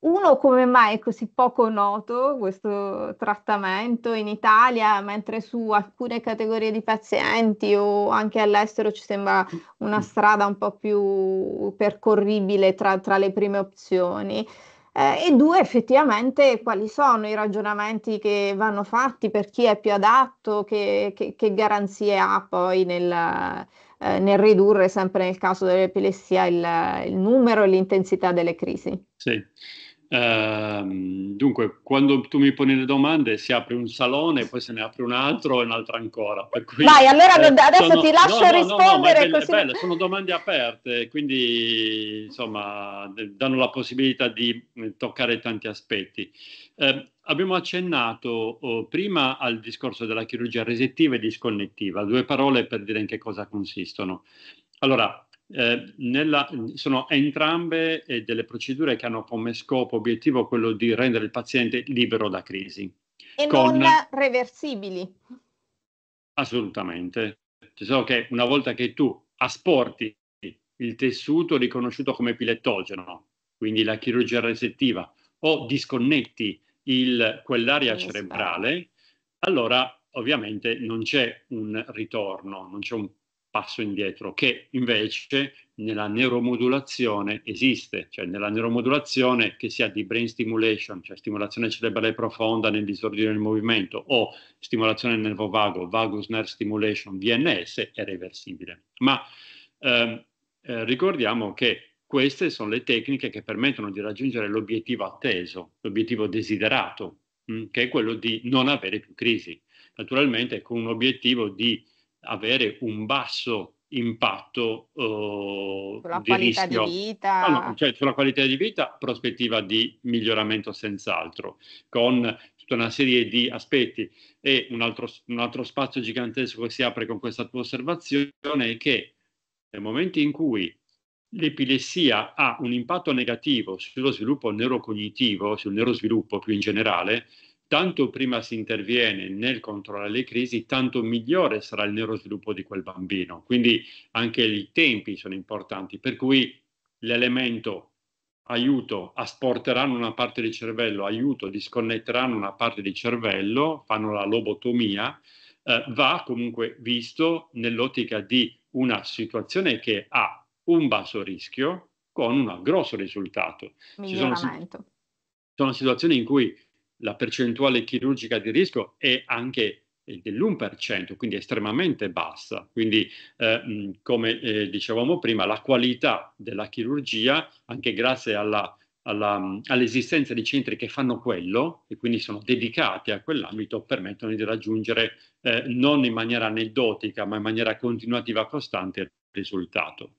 uno, come mai è così poco noto questo trattamento in Italia, mentre su alcune categorie di pazienti o anche all'estero ci sembra una mm. strada un po' più percorribile tra, tra le prime opzioni? Eh, e due, effettivamente, quali sono i ragionamenti che vanno fatti per chi è più adatto, che, che, che garanzie ha poi nel, eh, nel, ridurre, sempre nel caso dell'epilessia, il, il numero e l'intensità delle crisi? Sì. Ehm, dunque, quando tu mi poni le domande si apre un salone, poi se ne apre un altro e un altro ancora. Cui, Vai, allora eh, adesso sono, ti lascio no, rispondere. No, no, è così... è bello, sono domande aperte, quindi insomma danno la possibilità di mm, toccare tanti aspetti. Eh, abbiamo accennato oh, prima al discorso della chirurgia resettiva e disconnettiva, due parole per dire in che cosa consistono. Allora, eh, nella, sono entrambe eh, delle procedure che hanno come scopo obiettivo quello di rendere il paziente libero da crisi. E con... non reversibili. Assolutamente. Cioè, so che una volta che tu asporti il tessuto riconosciuto come pilettogeno, quindi la chirurgia resettiva, o disconnetti il, quell'area esatto. cerebrale, allora ovviamente non c'è un ritorno, non c'è un passo indietro, che invece nella neuromodulazione esiste, cioè nella neuromodulazione che sia di brain stimulation, cioè stimolazione cerebrale profonda nel disordine del movimento o stimolazione del nervo vago, vagus nerve stimulation, VNS, è reversibile. Ma ehm, eh, ricordiamo che queste sono le tecniche che permettono di raggiungere l'obiettivo atteso, l'obiettivo desiderato, mh, mm, che è quello di non avere più crisi. Naturalmente con un obiettivo di avere un basso impatto eh, sulla di qualità rischio. di vita, ah, no, cioè, sulla qualità di vita, prospettiva di miglioramento senz'altro, con tutta una serie di aspetti. E un altro, un altro spazio gigantesco che si apre con questa tua osservazione è che nel momento in cui l'epilessia ha un impatto negativo sullo sviluppo neurocognitivo, sul neurosviluppo più in generale, tanto prima si interviene nel controllare le crisi, tanto migliore sarà il neurosviluppo di quel bambino. Quindi anche i tempi sono importanti, per cui l'elemento aiuto, asporteranno una parte di cervello, aiuto, disconnetteranno una parte di cervello, fanno la lobotomia, eh, va comunque visto nell'ottica di una situazione che ha un basso rischio con un grosso risultato. Ci sono, sono situazioni in cui la percentuale chirurgica di rischio è anche dell'1%, quindi estremamente bassa. Quindi, eh, come eh, dicevamo prima, la qualità della chirurgia, anche grazie alla, alla, all'esistenza di centri che fanno quello e quindi sono dedicati a quell'ambito, permettono di raggiungere eh, non in maniera aneddotica, ma in maniera continuativa costante il risultato.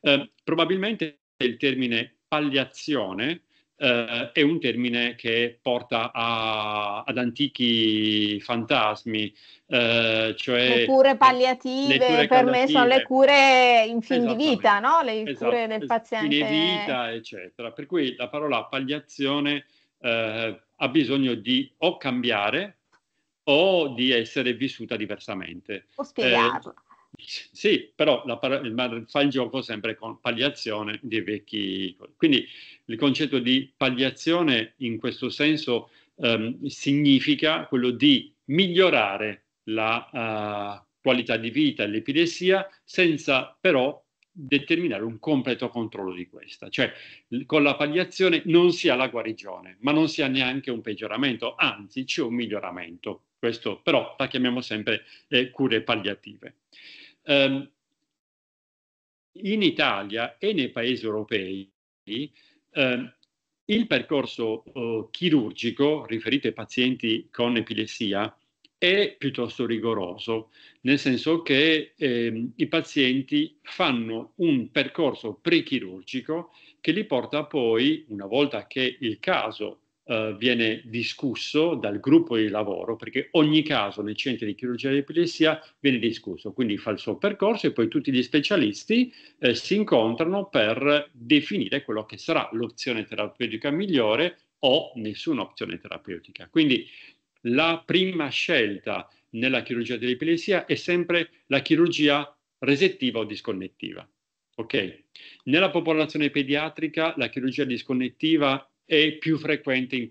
Eh, probabilmente il termine palliazione eh, è un termine che porta a, ad antichi fantasmi, eh, cioè... Le cure palliative, cure per me sono le cure in fin di vita, no? Le esatto, cure del paziente. Fine vita, eccetera. Per cui la parola palliazione eh, ha bisogno di o cambiare o di essere vissuta diversamente. O spiegarla. Eh, sì, però la, ma fa il gioco sempre con palliazione dei vecchi. Quindi il concetto di palliazione in questo senso ehm, significa quello di migliorare la uh, qualità di vita e l'epilessia senza però determinare un completo controllo di questa, cioè con la palliazione non si ha la guarigione, ma non si ha neanche un peggioramento, anzi c'è un miglioramento. Questo però la chiamiamo sempre eh, cure palliative. Um, in Italia e nei paesi europei um, il percorso uh, chirurgico riferito ai pazienti con epilessia è piuttosto rigoroso, nel senso che ehm, i pazienti fanno un percorso prechirurgico che li porta poi, una volta che il caso eh, viene discusso dal gruppo di lavoro, perché ogni caso nei centri di chirurgia di epilessia viene discusso, quindi fa il suo percorso e poi tutti gli specialisti eh, si incontrano per definire quello che sarà l'opzione terapeutica migliore o nessuna opzione terapeutica. Quindi la prima scelta nella chirurgia dell'epilessia è sempre la chirurgia resettiva o disconnettiva. Okay. Nella popolazione pediatrica la chirurgia disconnettiva è più frequente in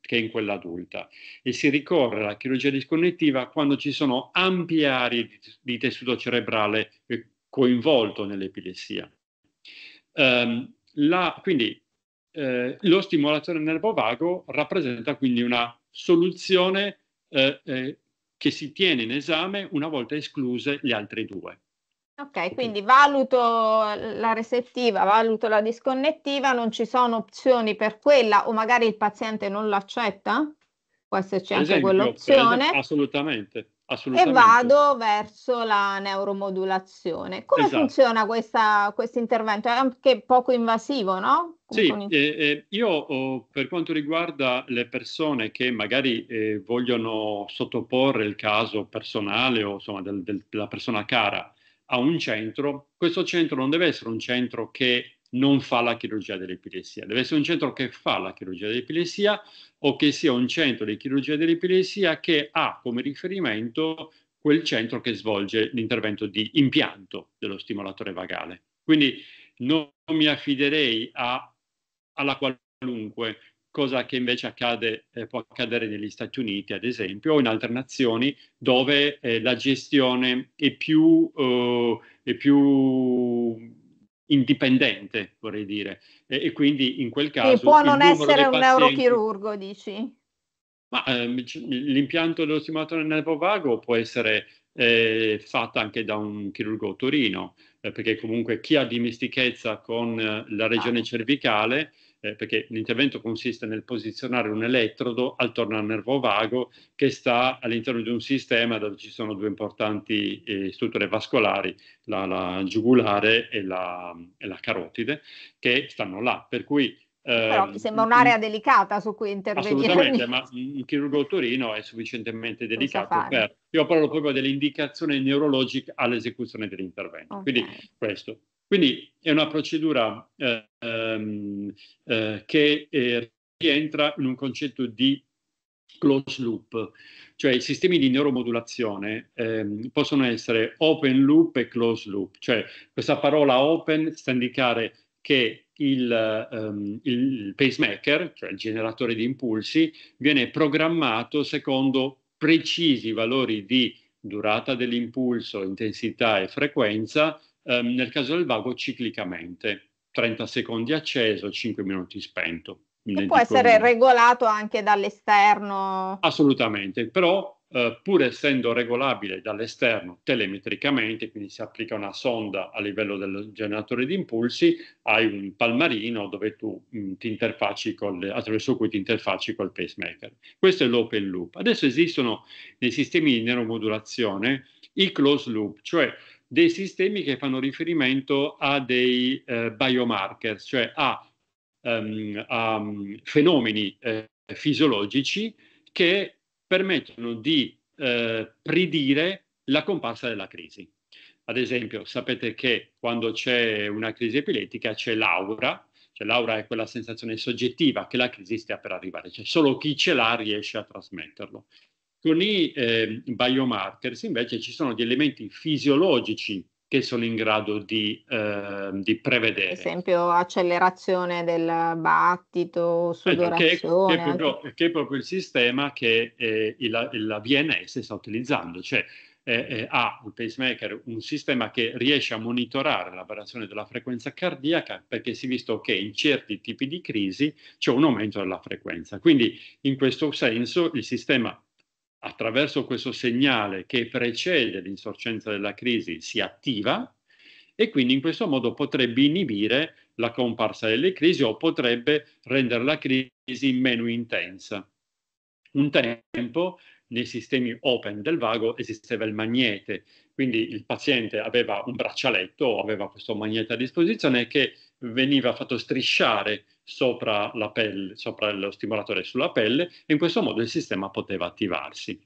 che in quella adulta e si ricorre alla chirurgia disconnettiva quando ci sono ampie aree di, di tessuto cerebrale eh, coinvolto nell'epilessia. Um, la, quindi eh, lo stimolatore nervo vago rappresenta quindi una soluzione eh, eh, che si tiene in esame una volta escluse le altre due. Ok, quindi valuto la resettiva, valuto la disconnettiva, non ci sono opzioni per quella o magari il paziente non l'accetta? Può esserci anche esempio, quell'opzione. Esempio, assolutamente, assolutamente. E vado verso la neuromodulazione. Come esatto. funziona questo intervento? È anche poco invasivo, no? Sì, eh, eh, io oh, per quanto riguarda le persone che magari eh, vogliono sottoporre il caso personale o insomma del, del, della persona cara, a un centro, questo centro non deve essere un centro che non fa la chirurgia dell'epilessia, deve essere un centro che fa la chirurgia dell'epilessia o che sia un centro di chirurgia dell'epilessia che ha come riferimento quel centro che svolge l'intervento di impianto dello stimolatore vagale. Quindi non mi affiderei a, alla qualunque cosa che invece accade, eh, può accadere negli Stati Uniti, ad esempio, o in altre nazioni dove eh, la gestione è più, eh, è più, indipendente, vorrei dire. E, e, quindi in quel caso... E può non essere un pazienti... neurochirurgo, dici? Ma ehm, l'impianto dello stimatore nervovago può essere eh, fatto anche da un chirurgo torino, eh, perché comunque chi ha dimestichezza con eh, la certo. regione ah. cervicale eh, perché l'intervento consiste nel posizionare un elettrodo attorno al nervo vago che sta all'interno di un sistema dove ci sono due importanti eh, strutture vascolari, la, la giugulare e la, e la carotide, che stanno là. Per cui ehm, però mi sembra un'area delicata su cui intervenire. Assolutamente, ma il chirurgo Torino è sufficientemente delicato per... Io parlo proprio delle indicazioni neurologiche all'esecuzione dell'intervento. Okay. Quindi questo. Quindi è una procedura eh, eh, che eh, rientra in un concetto di closed loop, cioè i sistemi di neuromodulazione ehm, possono essere open loop e closed loop, cioè questa parola open sta a indicare che il, um, il pacemaker, cioè il generatore di impulsi, viene programmato secondo precisi valori di durata dell'impulso, intensità e frequenza ehm, nel caso del vago ciclicamente, 30 secondi acceso, 5 minuti spento. Che può essere uno. regolato anche dall'esterno. Assolutamente, però eh, pur essendo regolabile dall'esterno telemetricamente, quindi si applica una sonda a livello del generatore di impulsi, hai un palmarino dove tu mh, mm, ti interfacci col, attraverso cui ti interfacci col pacemaker. Questo è l'open loop. Adesso esistono nei sistemi di neuromodulazione i closed loop, cioè dei sistemi che fanno riferimento a dei eh, biomarker, cioè a, um, a mm, fenomeni eh, fisiologici che permettono di eh, predire la comparsa della crisi. Ad esempio, sapete che quando c'è una crisi epilettica c'è l'aura, cioè l'aura è quella sensazione soggettiva che la crisi stia per arrivare, cioè solo chi ce l'ha riesce a trasmetterlo. Con i eh, biomarkers invece ci sono gli elementi fisiologici che sono in grado di, eh, di prevedere. Per esempio accelerazione del battito, sudorazione. Ecco, che, che, è, proprio, che è proprio il sistema che eh, la, la VNS sta utilizzando, cioè eh, eh, ha il pacemaker un sistema che riesce a monitorare la variazione della frequenza cardiaca perché si è visto che in certi tipi di crisi c'è un aumento della frequenza. Quindi in questo senso il sistema attraverso questo segnale che precede l'insorgenza della crisi si attiva e quindi in questo modo potrebbe inibire la comparsa delle crisi o potrebbe rendere la crisi meno intensa. Un tempo nei sistemi open del vago esisteva il magnete, quindi il paziente aveva un braccialetto o aveva questo magnete a disposizione che veniva fatto strisciare sopra la pelle, sopra lo stimolatore sulla pelle e in questo modo il sistema poteva attivarsi.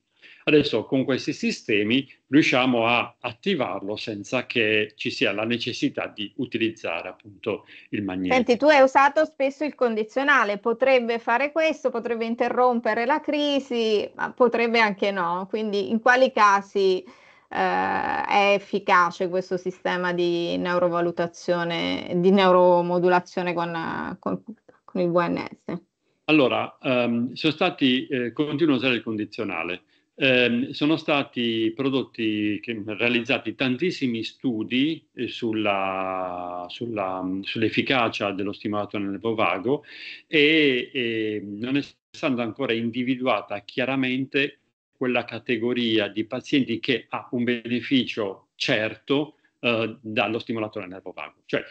Adesso con questi sistemi riusciamo a attivarlo senza che ci sia la necessità di utilizzare appunto il magneto. Senti, tu hai usato spesso il condizionale, potrebbe fare questo, potrebbe interrompere la crisi, ma potrebbe anche no. Quindi in quali casi eh, è efficace questo sistema di neurovalutazione, di neuromodulazione con, con, con il VNS? Allora, um, sono stati, eh, continuo a usare il condizionale, eh, sono stati prodotti, che, realizzati tantissimi studi eh, sulla, sulla, sull'efficacia dello stimolato nel nervo vago e, e non è stata ancora individuata chiaramente quella categoria di pazienti che ha un beneficio certo eh, dallo stimolatore nervo vago. Cioè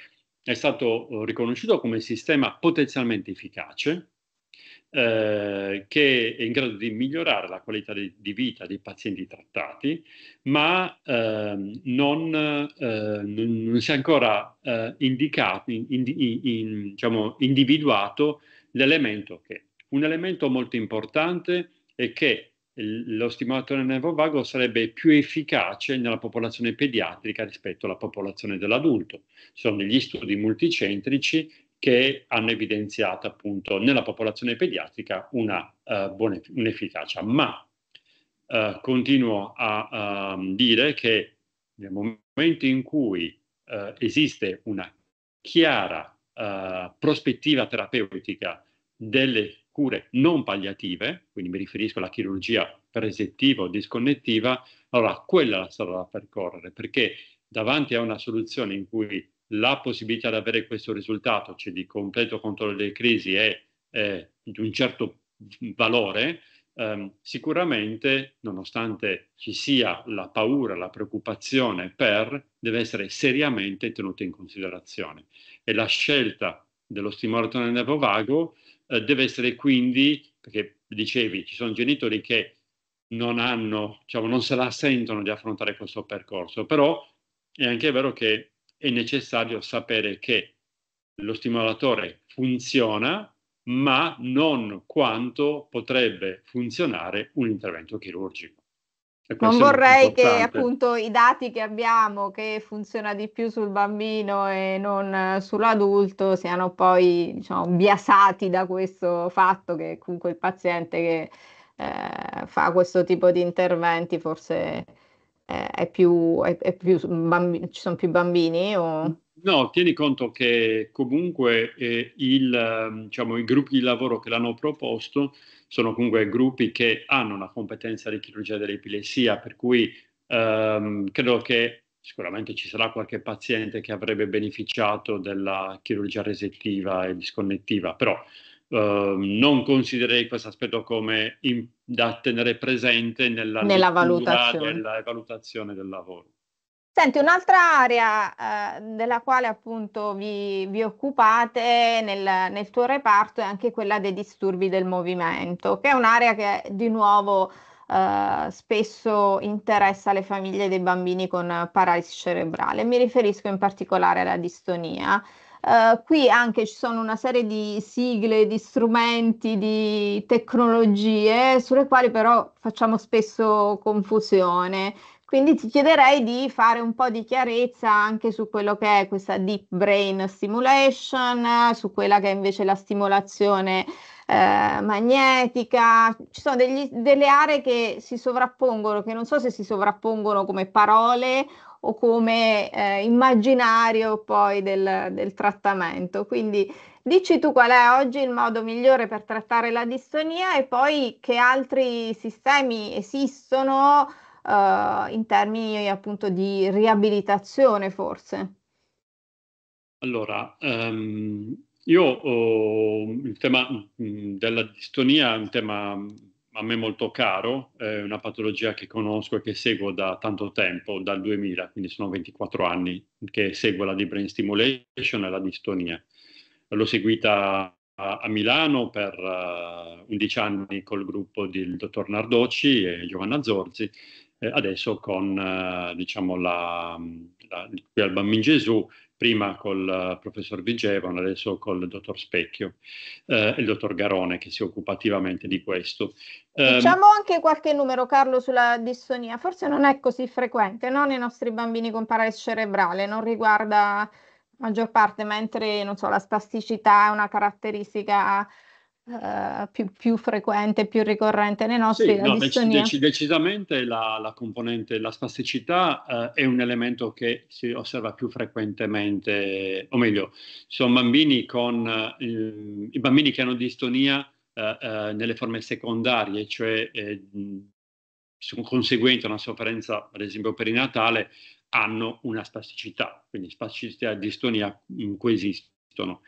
è stato eh, riconosciuto come sistema potenzialmente efficace eh, che è in grado di migliorare la qualità di, di vita dei pazienti trattati, ma ehm, eh, non, non, si è ancora eh, indicato, in, in, in, diciamo, individuato l'elemento che un elemento molto importante è che lo stimolatore nervo vago sarebbe più efficace nella popolazione pediatrica rispetto alla popolazione dell'adulto. Ci sono degli studi multicentrici che hanno evidenziato appunto nella popolazione pediatrica una uh, buona un'efficacia, ma uh, continuo a uh, dire che nel momento in cui eh, esiste una chiara prospettiva terapeutica delle cure non palliative, quindi mi riferisco alla chirurgia presettiva o disconnettiva, allora quella è la strada da percorrere, perché davanti a una soluzione in cui la possibilità di avere questo risultato, cioè di completo controllo delle crisi, è, è di un certo valore, ehm, sicuramente, nonostante ci sia la paura, la preoccupazione per, deve essere seriamente tenuta in considerazione. E la scelta dello stimolatore nervo vago eh, deve essere quindi, perché dicevi, ci sono genitori che non hanno, diciamo, non se la sentono di affrontare questo percorso, però è anche vero che è necessario sapere che lo stimolatore funziona, ma non quanto potrebbe funzionare un intervento chirurgico non vorrei che appunto i dati che abbiamo che funziona di più sul bambino e non eh, sull'adulto siano poi diciamo, biasati da questo fatto che comunque il paziente che eh, fa questo tipo di interventi forse eh, è più, è, è più bambi- ci sono più bambini o... No, tieni conto che comunque eh, il, ehm, diciamo, i gruppi di lavoro che l'hanno proposto sono comunque gruppi che hanno una competenza di chirurgia dell'epilessia, per cui ehm, credo che sicuramente ci sarà qualche paziente che avrebbe beneficiato della chirurgia resettiva e disconnettiva, però Uh, non considererei questo aspetto come in, da tenere presente nella, nella valutazione. Della valutazione del lavoro. Senti, un'altra area eh, della quale appunto vi, vi occupate nel, nel, tuo reparto è anche quella dei disturbi del movimento, che è un'area che di nuovo eh, spesso interessa le famiglie dei bambini con paralisi cerebrale. Mi riferisco in particolare alla distonia. Eh, qui anche ci sono una serie di sigle, di strumenti, di tecnologie sulle quali però facciamo spesso confusione quindi ti chiederei di fare un po' di chiarezza anche su quello che è questa deep brain stimulation, su quella che è invece la stimolazione eh, magnetica. Ci sono degli, delle aree che si sovrappongono, che non so se si sovrappongono come parole o come eh, immaginario poi del, del trattamento. Quindi Dici tu qual è oggi il modo migliore per trattare la distonia e poi che altri sistemi esistono uh, in termini appunto di riabilitazione forse? Allora, um, io ho oh, il tema mm, della distonia è un tema mm, a me molto caro, è una patologia che conosco e che seguo da tanto tempo, dal 2000, quindi sono 24 anni che seguo la deep brain stimulation e la distonia. L'ho seguita a, Milano per 11 eh, anni col gruppo del dottor Nardocci e Giovanna Zorzi eh, adesso con eh, diciamo la, la, qui al Bambino Gesù, prima col eh, professor Vigevano, adesso col dottor Specchio eh, e il dottor Garone che si occupa attivamente di questo. Ehm, diciamo anche qualche numero, Carlo, sulla dissonia. Forse non è così frequente no? nei nostri bambini con paralisi cerebrale, non riguarda la maggior parte, mentre so, la spasticità è una caratteristica uh, più, più, frequente, più ricorrente nei nostri. Sì, no, dec- eh. dec- decisamente la, la, componente, la spasticità uh, è un elemento che si osserva più frequentemente, o meglio, sono bambini con uh, i bambini che hanno distonia nelle forme secondarie, cioè sono conseguenti a una sofferenza, ad esempio perinatale, hanno una spasticità, quindi spasticità e distonia coesistono.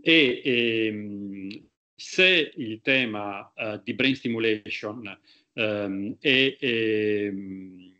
E ehm, se il tema uh, di brain stimulation um, è, è, ehm,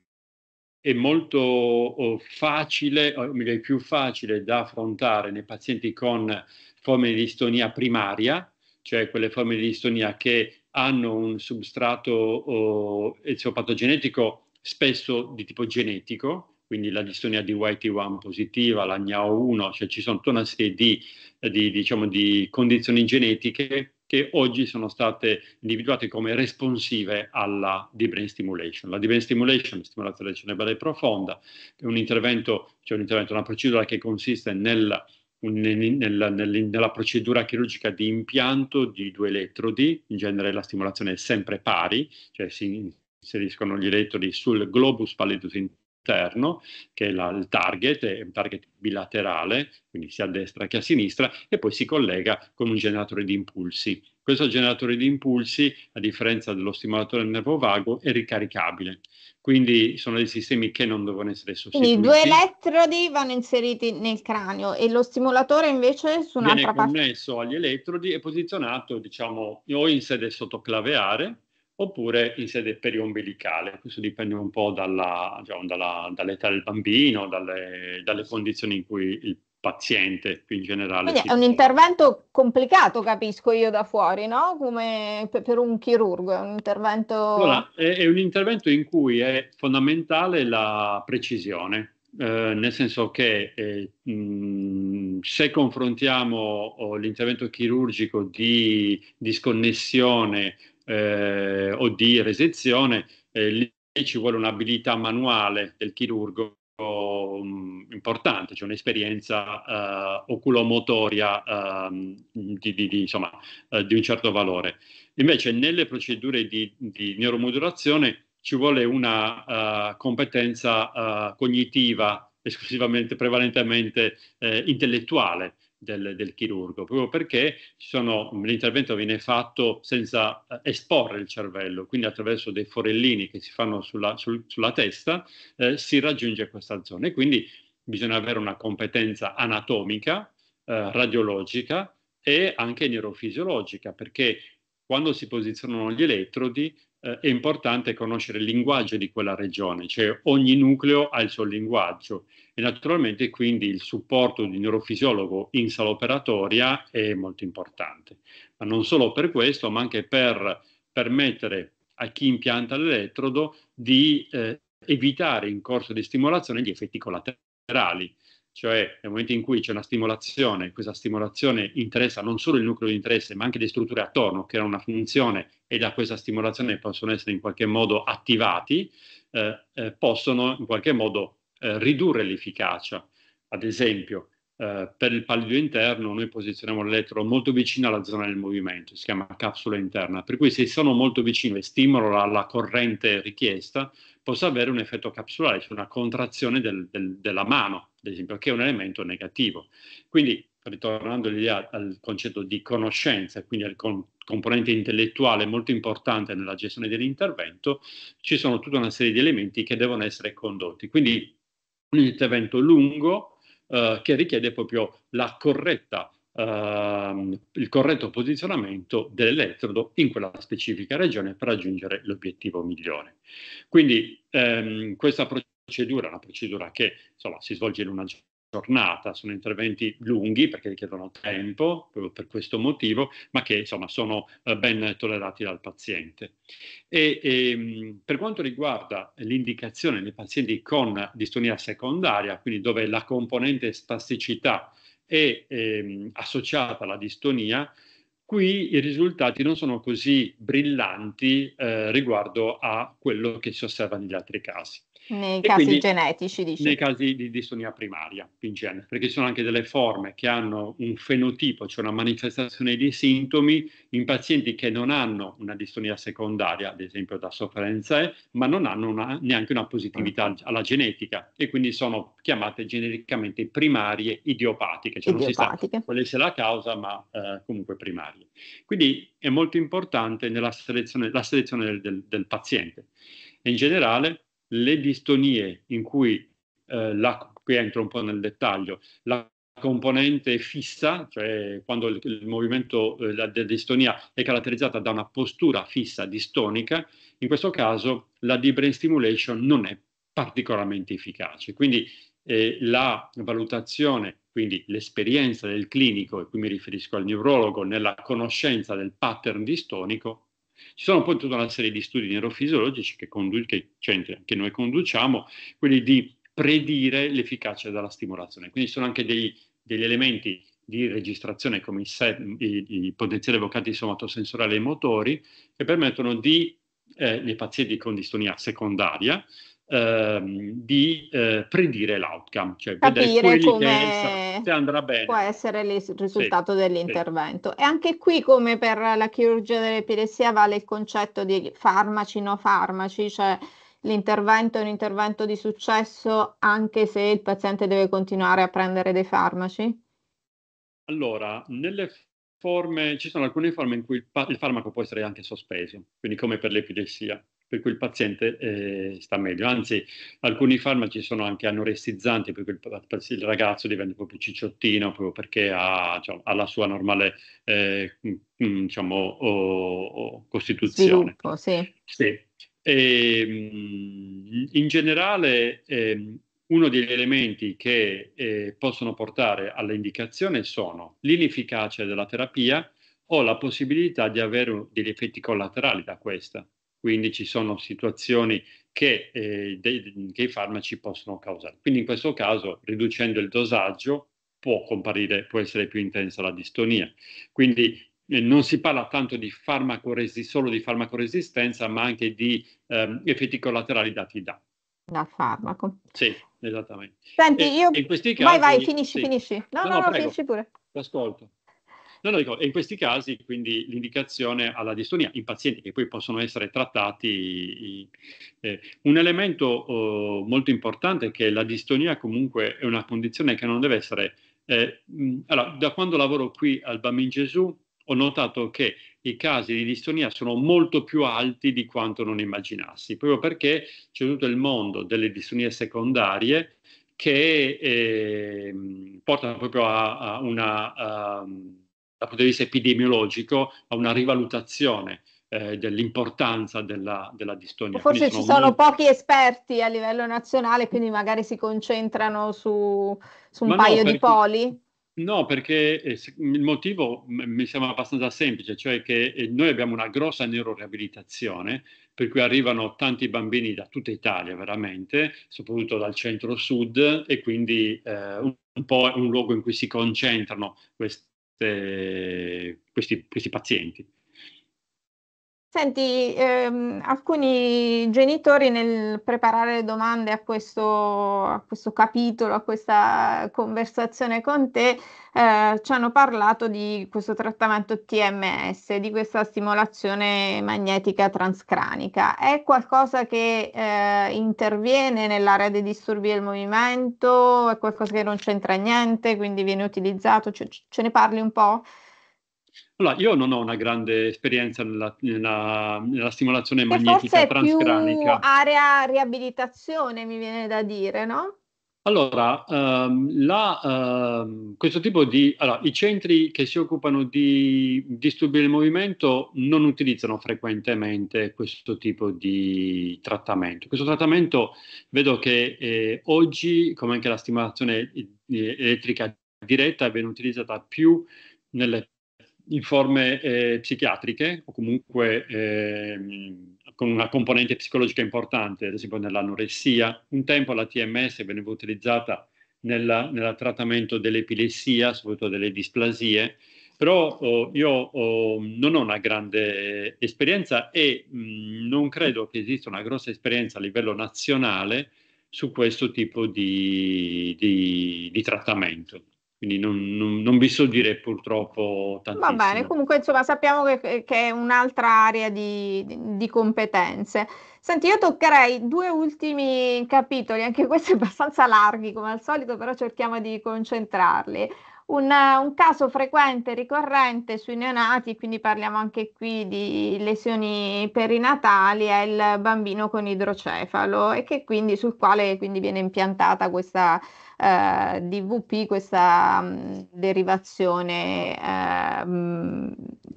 è, molto oh, facile, o meglio, è più facile da affrontare nei pazienti con forme di distonia primaria, cioè quelle forme di distonia che hanno un substrato oh, eziopatogenetico spesso di tipo genetico, quindi la distonia di YT1 positiva, la NIAO1, cioè ci sono tutta una serie di, di, diciamo, di condizioni genetiche che oggi sono state individuate come responsive alla deep brain stimulation. La deep brain stimulation, stimolazione cerebrale profonda, è un intervento, cioè un intervento, una procedura che consiste nel nella, nella procedura chirurgica di impianto di due elettrodi, in genere la stimolazione è sempre pari, cioè si inseriscono gli elettrodi sul globus pallidus interno, Interno, che è la, il target, è un target bilaterale, quindi sia a destra che a sinistra, e poi si collega con un generatore di impulsi. Questo generatore di impulsi, a differenza dello stimolatore del nervo vago, è ricaricabile. Quindi sono dei sistemi che non devono essere sostituiti. Quindi due elettrodi vanno inseriti nel cranio e lo stimolatore invece su un'altra parte. Viene connesso agli elettrodi e posizionato, diciamo, o in sede sottoclaveare, oppure in sede periombelicale. Questo dipende un po' dalla, diciamo, dalla, dall'età del bambino, dalle, dalle, condizioni in cui il paziente più in generale. Quindi è un può... intervento complicato, capisco io da fuori, no? Come per un chirurgo, è un intervento... Allora, è, è un intervento in cui è fondamentale la precisione, eh, nel senso che eh, mh, se confrontiamo oh, l'intervento chirurgico di disconnessione eh, o di resezione, eh, lì ci vuole un'abilità manuale del chirurgo um, importante, cioè un'esperienza uh, oculomotoria uh, di, di, di, insomma, uh, di, un certo valore. Invece nelle procedure di, neuromodulazione ci vuole una eh, competenza cognitiva esclusivamente, prevalentemente intellettuale, del, del chirurgo, proprio perché sono, l'intervento viene fatto senza eh, esporre il cervello, quindi attraverso dei forellini che si fanno sulla, sul, sulla testa eh, si raggiunge questa zona e quindi bisogna avere una competenza anatomica, eh, radiologica e anche neurofisiologica, perché quando si posizionano gli elettrodi eh, è importante conoscere il linguaggio di quella regione, cioè ogni nucleo ha il suo linguaggio e naturalmente quindi il supporto di un neurofisiologo in sala operatoria è molto importante, ma non solo per questo, ma anche per permettere a chi impianta l'elettrodo di eh, evitare in corso di stimolazione gli effetti collaterali cioè nel momento in cui c'è una stimolazione, questa stimolazione interessa non solo il nucleo di interesse, ma anche le strutture attorno che hanno una funzione e da questa stimolazione possono essere in qualche modo attivati, eh, eh, possono in qualche modo eh, ridurre l'efficacia. Ad esempio, eh, per il pallido interno noi posizioniamo l'elettro molto vicino alla zona del movimento, si chiama capsula interna, per cui se sono molto vicino e stimolo alla corrente richiesta, posso avere un effetto capsulare, cioè una contrazione del, del, della mano, ad esempio, che è un elemento negativo. Quindi, ritornando al, al concetto di conoscenza, quindi al con, componente intellettuale molto importante nella gestione dell'intervento, ci sono tutta una serie di elementi che devono essere condotti. Quindi un intervento lungo, eh, che richiede proprio la corretta Uh, il corretto posizionamento dell'elettrodo in quella specifica regione per raggiungere l'obiettivo migliore. Quindi ehm, questa procedura è una procedura che insomma, si svolge in una giornata, sono interventi lunghi perché richiedono tempo, proprio per questo motivo, ma che insomma sono eh, ben tollerati dal paziente. E, e, ehm, per quanto riguarda l'indicazione nei pazienti con distonia secondaria, quindi dove la componente spasticità è ehm, associata alla distonia, Qui i risultati non sono così brillanti eh, riguardo a quello che si osserva negli altri casi. Nei e casi genetici, dici? Nei casi di distonia primaria, in genere, perché ci sono anche delle forme che hanno un fenotipo, cioè una manifestazione di sintomi in pazienti che non hanno una distonia secondaria, ad esempio da sofferenza, eh, ma non hanno una, neanche una positività ah. alla genetica e quindi sono chiamate genericamente primarie idiopatiche, cioè idiopatiche. non si sa quale sia la causa, ma eh, comunque primarie. Quindi è molto importante nella selezione, la selezione del, del, del paziente. In generale, le distonie in cui, eh, la, qui entro un po' nel dettaglio, la componente fissa, cioè quando il, il movimento eh, della distonia è caratterizzata da una postura fissa distonica, in questo caso la deep brain stimulation non è particolarmente efficace. Quindi eh, la valutazione, quindi l'esperienza del clinico, e qui mi riferisco al neurologo, nella conoscenza del pattern distonico ci sono poi tutta una serie di studi neurofisiologici che, condu- che, cioè, che noi conduciamo, quelli di predire l'efficacia della stimolazione. Quindi sono anche dei, degli elementi di registrazione come i, set, i, i potenziali evocati somatosensoriali e motori che permettono di, eh, nei pazienti con distonia secondaria, ehm, di eh, predire l'outcome, cioè Capire vedere come che, andrà bene. Può essere il risultato sì, dell'intervento. Sì. E anche qui, come per la chirurgia dell'epilessia, vale il concetto di farmaci, no farmaci, cioè l'intervento è un intervento di successo anche se il paziente deve continuare a prendere dei farmaci? Allora, nelle forme, ci sono alcune forme in cui il, il farmaco può essere anche sospeso, quindi come per l'epilessia per cui il paziente eh, sta meglio. Anzi, alcuni farmaci sono anche anoressizzanti, per cui il, il ragazzo diventa proprio cicciottino proprio perché ha, diciamo, ha la sua normale eh, mm, mm, diciamo, o, o costituzione. Sviluppo, sì. sì. E, ehm, mh, in generale, eh, uno degli elementi che eh, possono portare all'indicazione sono l'inefficacia della terapia o la possibilità di avere degli effetti collaterali da questa quindi ci sono situazioni che, eh, dei, che i farmaci possono causare. Quindi in questo caso, riducendo il dosaggio, può comparire, può essere più intensa la distonia. Quindi eh, non si parla tanto di solo di farmacoresistenza, ma anche di eh, effetti collaterali dati da. Da farmaco. Sì, esattamente. Senti, e, io... In questi casi, vai, vai, finisci, sì. finisci. No, no, no, no prego. finisci pure. Ti ascolto. No, no, dico, in questi casi quindi l'indicazione alla distonia in pazienti che poi possono essere trattati. eh, un elemento oh, molto importante è che la distonia comunque è una condizione che non deve essere... Eh, allora, da quando lavoro qui al Bambino Gesù ho notato che i casi di distonia sono molto più alti di quanto non immaginassi, proprio perché c'è tutto il mondo delle distonie secondarie che eh, portano proprio a, a una... A, dal punto di vista epidemiologico a una rivalutazione eh, dell'importanza della, della, distonia. Forse sono ci sono molto... pochi esperti a livello nazionale, quindi magari si concentrano su, su un Ma paio no, perché... di poli. No, perché eh, il motivo mi sembra abbastanza semplice, cioè che eh, noi abbiamo una grossa neuroriabilitazione, per cui arrivano tanti bambini da tutta Italia veramente, soprattutto dal centro-sud, e quindi eh, un, un po' è un luogo in cui si concentrano questi queste, questi, questi pazienti. Senti, ehm, alcuni genitori nel preparare le domande a questo, a questo capitolo, a questa conversazione con te, eh, ci hanno parlato di questo trattamento TMS, di questa stimolazione magnetica transcranica. È qualcosa che eh, interviene nell'area dei disturbi del movimento? È qualcosa che non c'entra niente, quindi viene utilizzato? Ce, ce ne parli un po'? Allora, io non ho una grande esperienza nella, nella, nella stimolazione che magnetica forse transcranica. Più area riabilitazione, mi viene da dire, no? Allora, ehm, la, ehm, questo tipo di... Allora, i centri che si occupano di disturbi del movimento non utilizzano frequentemente questo tipo di trattamento. Questo trattamento vedo che eh, oggi, come anche la stimolazione eh, elettrica diretta, viene utilizzata più nelle in forme eh, psichiatriche o comunque eh, con una componente psicologica importante, ad esempio nell'anoressia. Un tempo la TMS veniva utilizzata nel trattamento dell'epilessia, soprattutto delle displasie, però oh, io oh, non ho una grande esperienza e mh, mm, non credo che esista una grossa esperienza a livello nazionale su questo tipo di, di, di trattamento quindi non, non, non, vi so dire purtroppo tantissimo. Va bene, comunque insomma sappiamo che, che è un'altra area di, di, di, competenze. Senti, io toccherei due ultimi capitoli, anche questi abbastanza larghi come al solito, però cerchiamo di concentrarli. Un, un, caso frequente e ricorrente sui neonati, quindi parliamo anche qui di lesioni perinatali, è il bambino con idrocefalo e quindi, sul quale quindi viene impiantata questa eh, DVP, questa mh, mm, derivazione eh, mh, mm,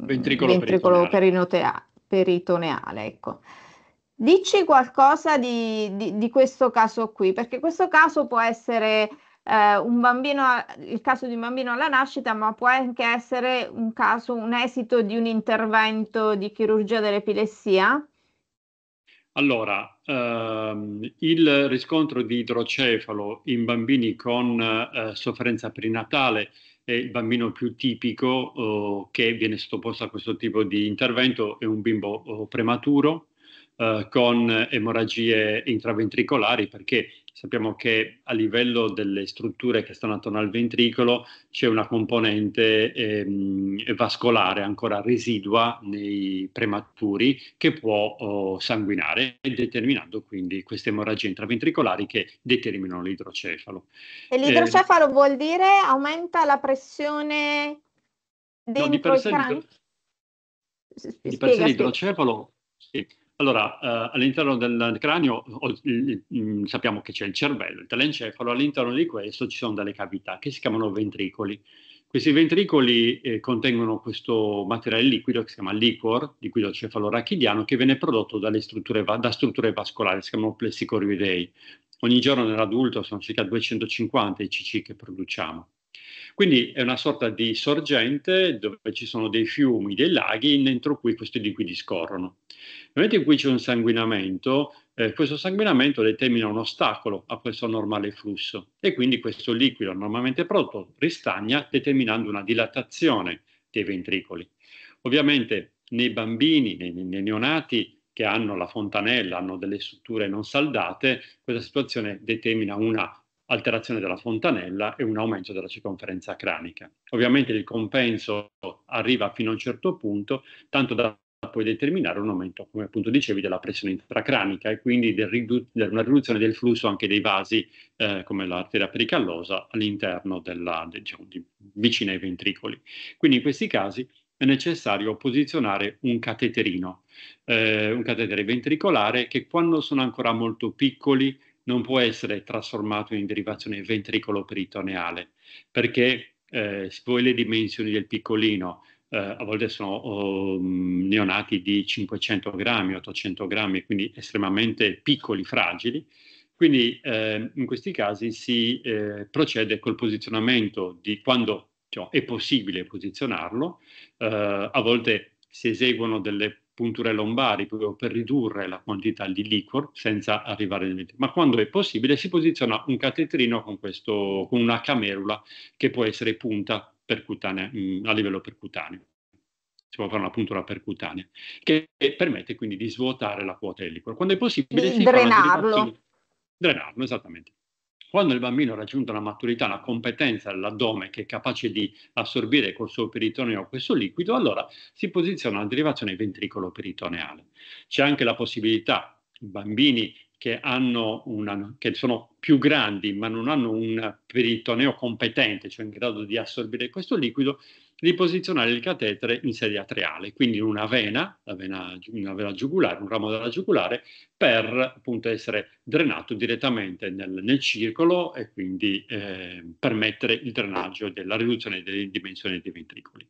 ventricolo, ventricolo peritoneale. peritoneale ecco. Dici qualcosa di, di, di questo caso qui, perché questo caso può essere eh, un bambino, il caso di un bambino alla nascita, ma può anche essere un caso, un esito di un intervento di chirurgia dell'epilessia? Allora, ehm, il riscontro di idrocefalo in bambini con eh, sofferenza prenatale è il bambino più tipico eh, che viene sottoposto a questo tipo di intervento, è un bimbo oh, prematuro, eh, con emorragie intraventricolari perché sappiamo che a livello delle strutture che stanno attorno al ventricolo c'è una componente ehm, vascolare ancora residua nei prematuri che può oh, sanguinare, determinando quindi queste emorragie intraventricolari che determinano l'idrocefalo. E eh, l'idrocefalo eh, vuol dire aumenta la pressione dentro no, Di per sé l'idrocefalo sì, allora, eh, all'interno del cranio o, il, il, mm, sappiamo che c'è il cervello, il telencefalo, all'interno di questo ci sono delle cavità che si chiamano ventricoli. Questi ventricoli eh, contengono questo materiale liquido che si chiama liquor, liquido cefalorachidiano, che viene prodotto strutture va- da strutture vascolari, si chiamano plessicorridei. Ogni giorno nell'adulto sono circa 250 i CC che produciamo. Quindi è una sorta di sorgente dove ci sono dei fiumi, dei laghi entro cui questi liquidi scorrono. Nel momento in cui c'è un sanguinamento, eh, questo sanguinamento determina un ostacolo a questo normale flusso e quindi questo liquido normalmente prodotto ristagna determinando una dilatazione dei ventricoli. Ovviamente nei bambini, nei, nei neonati, che hanno la fontanella, hanno delle strutture non saldate, questa situazione determina una alterazione della fontanella e un aumento della circonferenza cranica. Ovviamente il compenso arriva fino a un certo punto, tanto da può determinare un aumento, come appunto dicevi, della pressione intracranica e quindi del ridu- una riduzione del flusso anche dei vasi eh, come l'arteria pericallosa all'interno della, diciamo, di, vicino ai ventricoli. Quindi in questi casi è necessario posizionare un cateterino, eh, un catetere ventricolare che quando sono ancora molto piccoli non può essere trasformato in derivazione ventricolo-peritoneale perché eh, voi le dimensioni del piccolino eh, a volte sono oh, mm, neonati di 500 grammi, 800 grammi, quindi estremamente piccoli, fragili. Quindi eh, in questi casi si eh, procede col posizionamento di quando cioè, è possibile posizionarlo, eh, a volte si eseguono delle punture lombari proprio per ridurre la quantità di liquor senza arrivare nel ventre. Ma quando è possibile si posiziona un catetrino con, questo, con una camerula che può essere punta percutanea, mm, a livello percutaneo. Si può fare una puntura percutanea, che permette quindi di svuotare la quota del liquido. Quando è possibile, mm, si drenarlo. Drenarlo, esattamente. Quando il bambino ha raggiunto la maturità, la competenza dell'addome che è capace di assorbire col suo peritoneo questo liquido, allora si posiziona la derivazione ventricolo-peritoneale. C'è anche la possibilità, i bambini che, una, che, sono più grandi ma non hanno un peritoneo competente, cioè in grado di assorbire questo liquido, di posizionare il catetere in sedia atriale, quindi in una vena, vena, una vena giugulare, un ramo della giugulare, per appunto essere drenato direttamente nel, nel circolo e quindi eh, permettere il drenaggio della riduzione delle dimensioni dei ventricoli.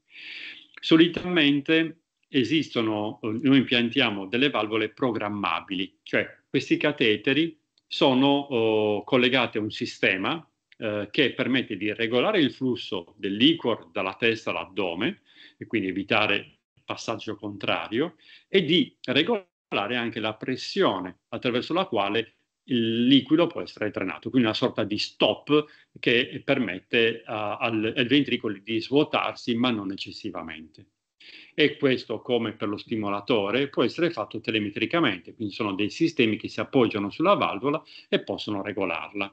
Solitamente esistono, noi impiantiamo delle valvole programmabili, cioè questi cateteri sono oh, collegati a un sistema eh, che permette di regolare il flusso del liquor dalla testa all'addome e quindi evitare passaggio contrario e di regolare anche la pressione attraverso la quale il liquido può essere trenato, quindi una sorta di stop che permette uh, al, al ventricolo di svuotarsi ma non eccessivamente e questo, come per lo stimolatore, può essere fatto telemetricamente, quindi sono dei sistemi che si appoggiano sulla valvola e possono regolarla.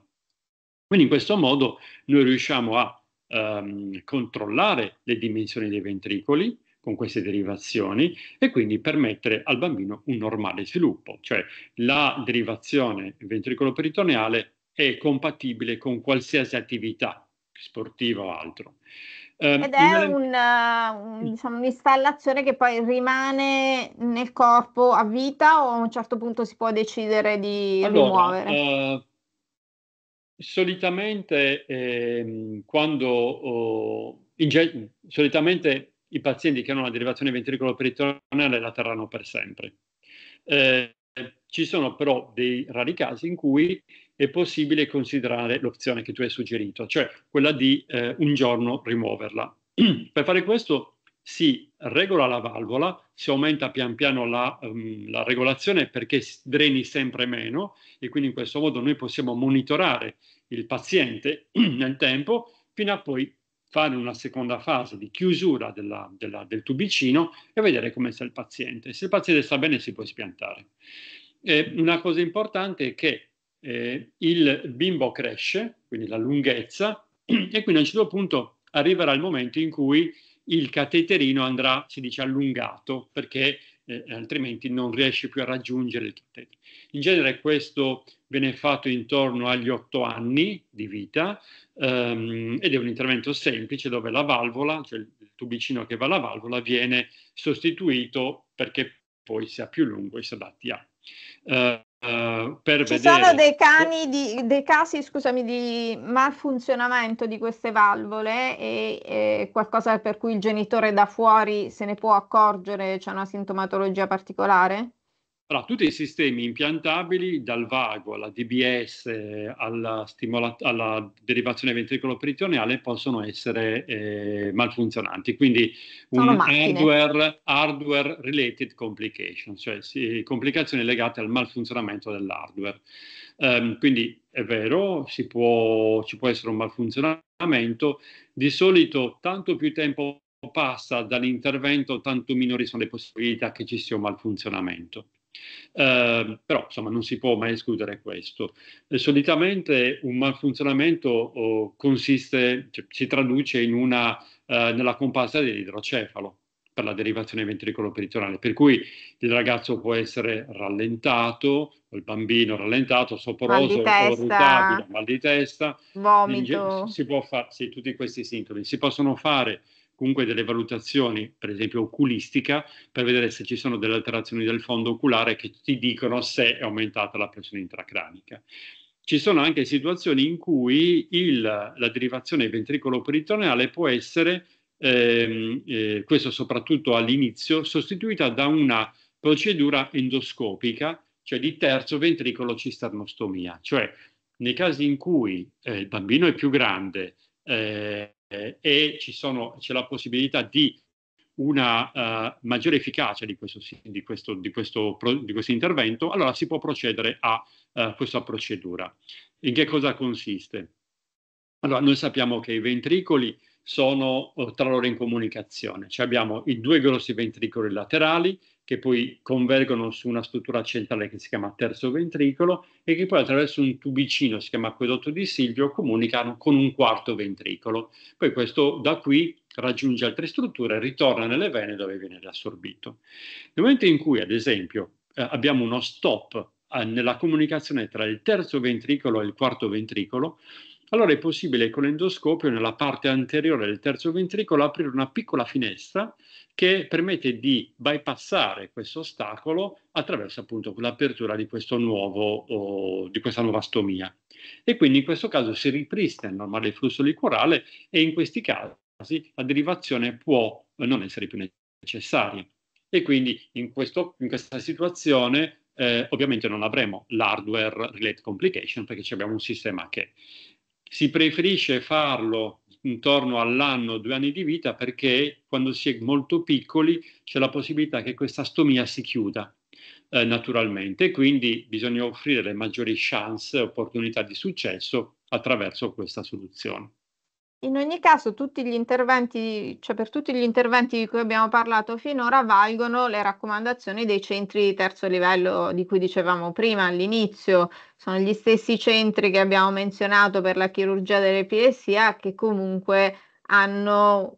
Quindi in questo modo noi riusciamo a ehm, controllare le dimensioni dei ventricoli con queste derivazioni e quindi permettere al bambino un normale sviluppo, cioè la derivazione ventricolo-peritoneale è compatibile con qualsiasi attività sportiva o altro. Ehm, Ed è una... Eh, diciamo, un'installazione che poi rimane nel corpo a vita o a un certo punto si può decidere di allora, rimuovere? Eh, solitamente, eh, quando, oh, ge- solitamente i pazienti che hanno la derivazione ventricolo-peritonale la terranno per sempre. Eh, ci sono però dei rari casi in cui è possibile considerare l'opzione che tu hai suggerito, cioè quella di eh, un giorno rimuoverla. per fare questo si regola la valvola, si aumenta pian piano la, um, la regolazione perché dreni sempre meno e quindi in questo modo noi possiamo monitorare il paziente nel tempo fino a poi fare una seconda fase di chiusura della, della, del tubicino e vedere come sta il paziente. Se il paziente sta bene si può spiantare. E una cosa importante è che eh, il bimbo cresce, quindi la lunghezza, e quindi a un certo punto arriverà il momento in cui il cateterino andrà, si dice, allungato, perché eh, altrimenti non riesce più a raggiungere il cateterino. In genere questo viene fatto intorno agli otto anni di vita ehm, ed è un intervento semplice dove la valvola, cioè il tubicino che va alla valvola, viene sostituito perché poi sia più lungo e si adatti a. Eh, eh, per Ci vedere. sono dei, di, dei casi scusami, di malfunzionamento di queste valvole e, e, qualcosa per cui il genitore da fuori se ne può accorgere, c'è una sintomatologia particolare? Allora, tutti i sistemi impiantabili, dal vago alla DBS eh, alla, stimola- alla derivazione ventricolo-peritoneale, possono essere eh, malfunzionanti. Quindi un hardware, hardware, related complication, cioè sì, complicazioni legate al malfunzionamento dell'hardware. Um, quindi è vero, può, ci può essere un malfunzionamento. Di solito, tanto più tempo passa dall'intervento, tanto minori sono le possibilità che ci sia un malfunzionamento. Ehm, però insomma non si può mai escludere questo. Eh, solitamente un malfunzionamento oh, consiste, cioè, si traduce in una, eh, nella comparsa dell'idrocefalo per la derivazione ventricolo-peritonale, per cui il ragazzo può essere rallentato, il bambino rallentato, soporoso, mal di testa, vomito. Si può fare, sì, tutti questi sintomi si possono fare comunque delle valutazioni, per esempio oculistica, per vedere se ci sono delle alterazioni del fondo oculare che ti dicono se è aumentata la pressione intracranica. Ci sono anche situazioni in cui il, la derivazione ventricolo-peritoneale può essere, ehm, eh, questo soprattutto all'inizio, sostituita da una procedura endoscopica, cioè di terzo ventricolo cisternostomia, cioè nei casi in cui eh, il bambino è più grande, eh, eh, e sono, c'è la possibilità di una uh, maggiore efficacia di questo, di, questo, di, questo, di questo, intervento, allora si può procedere a uh, questa procedura. In che cosa consiste? Allora, noi sappiamo che i ventricoli sono eh, tra loro in comunicazione, cioè abbiamo i due grossi ventricoli laterali che poi convergono su una struttura centrale che si chiama terzo ventricolo e che poi attraverso un tubicino, si chiama acquedotto di Silvio, comunicano con un quarto ventricolo. Poi questo da qui raggiunge altre strutture, ritorna nelle vene dove viene riassorbito. Nel momento in cui, ad esempio, eh, abbiamo uno stop eh, nella comunicazione tra il terzo ventricolo e il quarto ventricolo, allora è possibile con l'endoscopio nella parte anteriore del terzo ventricolo aprire una piccola finestra che permette di bypassare questo ostacolo attraverso appunto l'apertura di, nuovo, di questa nuova stomia. E quindi in questo caso si ripristina il normale flusso liquorale e in questi casi la derivazione può eh, non essere più necessaria. E quindi in, questo, in questa situazione eh, ovviamente non avremo l'hardware related complication perché abbiamo un sistema che si preferisce farlo intorno all'anno, due anni di vita, perché quando si è molto piccoli c'è la possibilità che questa stomia si chiuda eh, naturalmente, quindi bisogna offrire le maggiori chance, e opportunità di successo attraverso questa soluzione in ogni caso, tutti gli interventi, cioè per tutti gli interventi di cui abbiamo parlato finora, valgono le raccomandazioni dei centri di terzo livello di cui dicevamo prima all'inizio. Sono gli stessi centri che abbiamo menzionato per la chirurgia dell'epilessia che comunque hanno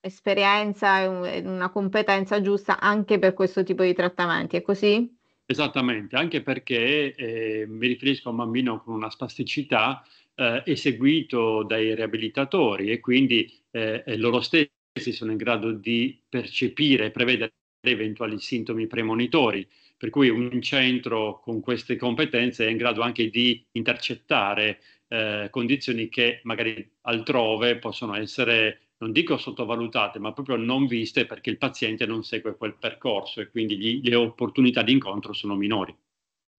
esperienza e una competenza giusta anche per questo tipo di trattamenti. È così? Esattamente, anche perché eh, mi riferisco a un bambino con una spasticità eh, eseguito dai riabilitatori e quindi eh, loro stessi sono in grado di percepire e prevedere eventuali sintomi premonitori. Per cui un centro con queste competenze è in grado anche di intercettare eh, condizioni che magari altrove possono essere non dico sottovalutate, ma proprio non viste perché il paziente non segue quel percorso e quindi gli, le opportunità di incontro sono minori.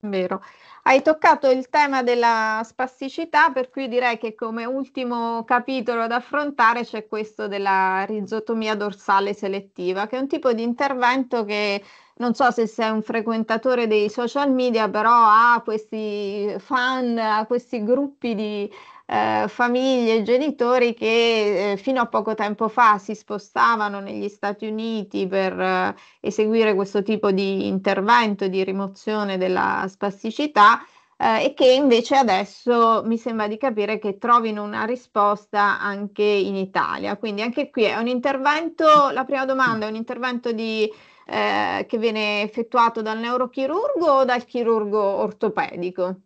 Vero. Hai toccato il tema della spasticità, per cui direi che come ultimo capitolo da affrontare c'è questo della rizotomia dorsale selettiva, che è un tipo di intervento che non so se sei un frequentatore dei social media, però ha questi fan, ha questi gruppi di eh, famiglie e genitori che eh, fino a poco tempo fa si spostavano negli Stati Uniti per eh, eseguire questo tipo di intervento di rimozione della spasticità eh, e che invece adesso mi sembra di capire che trovino una risposta anche in Italia. Quindi anche qui è un intervento, la prima domanda è un intervento di... Eh, che viene effettuato dal neurochirurgo o dal chirurgo ortopedico?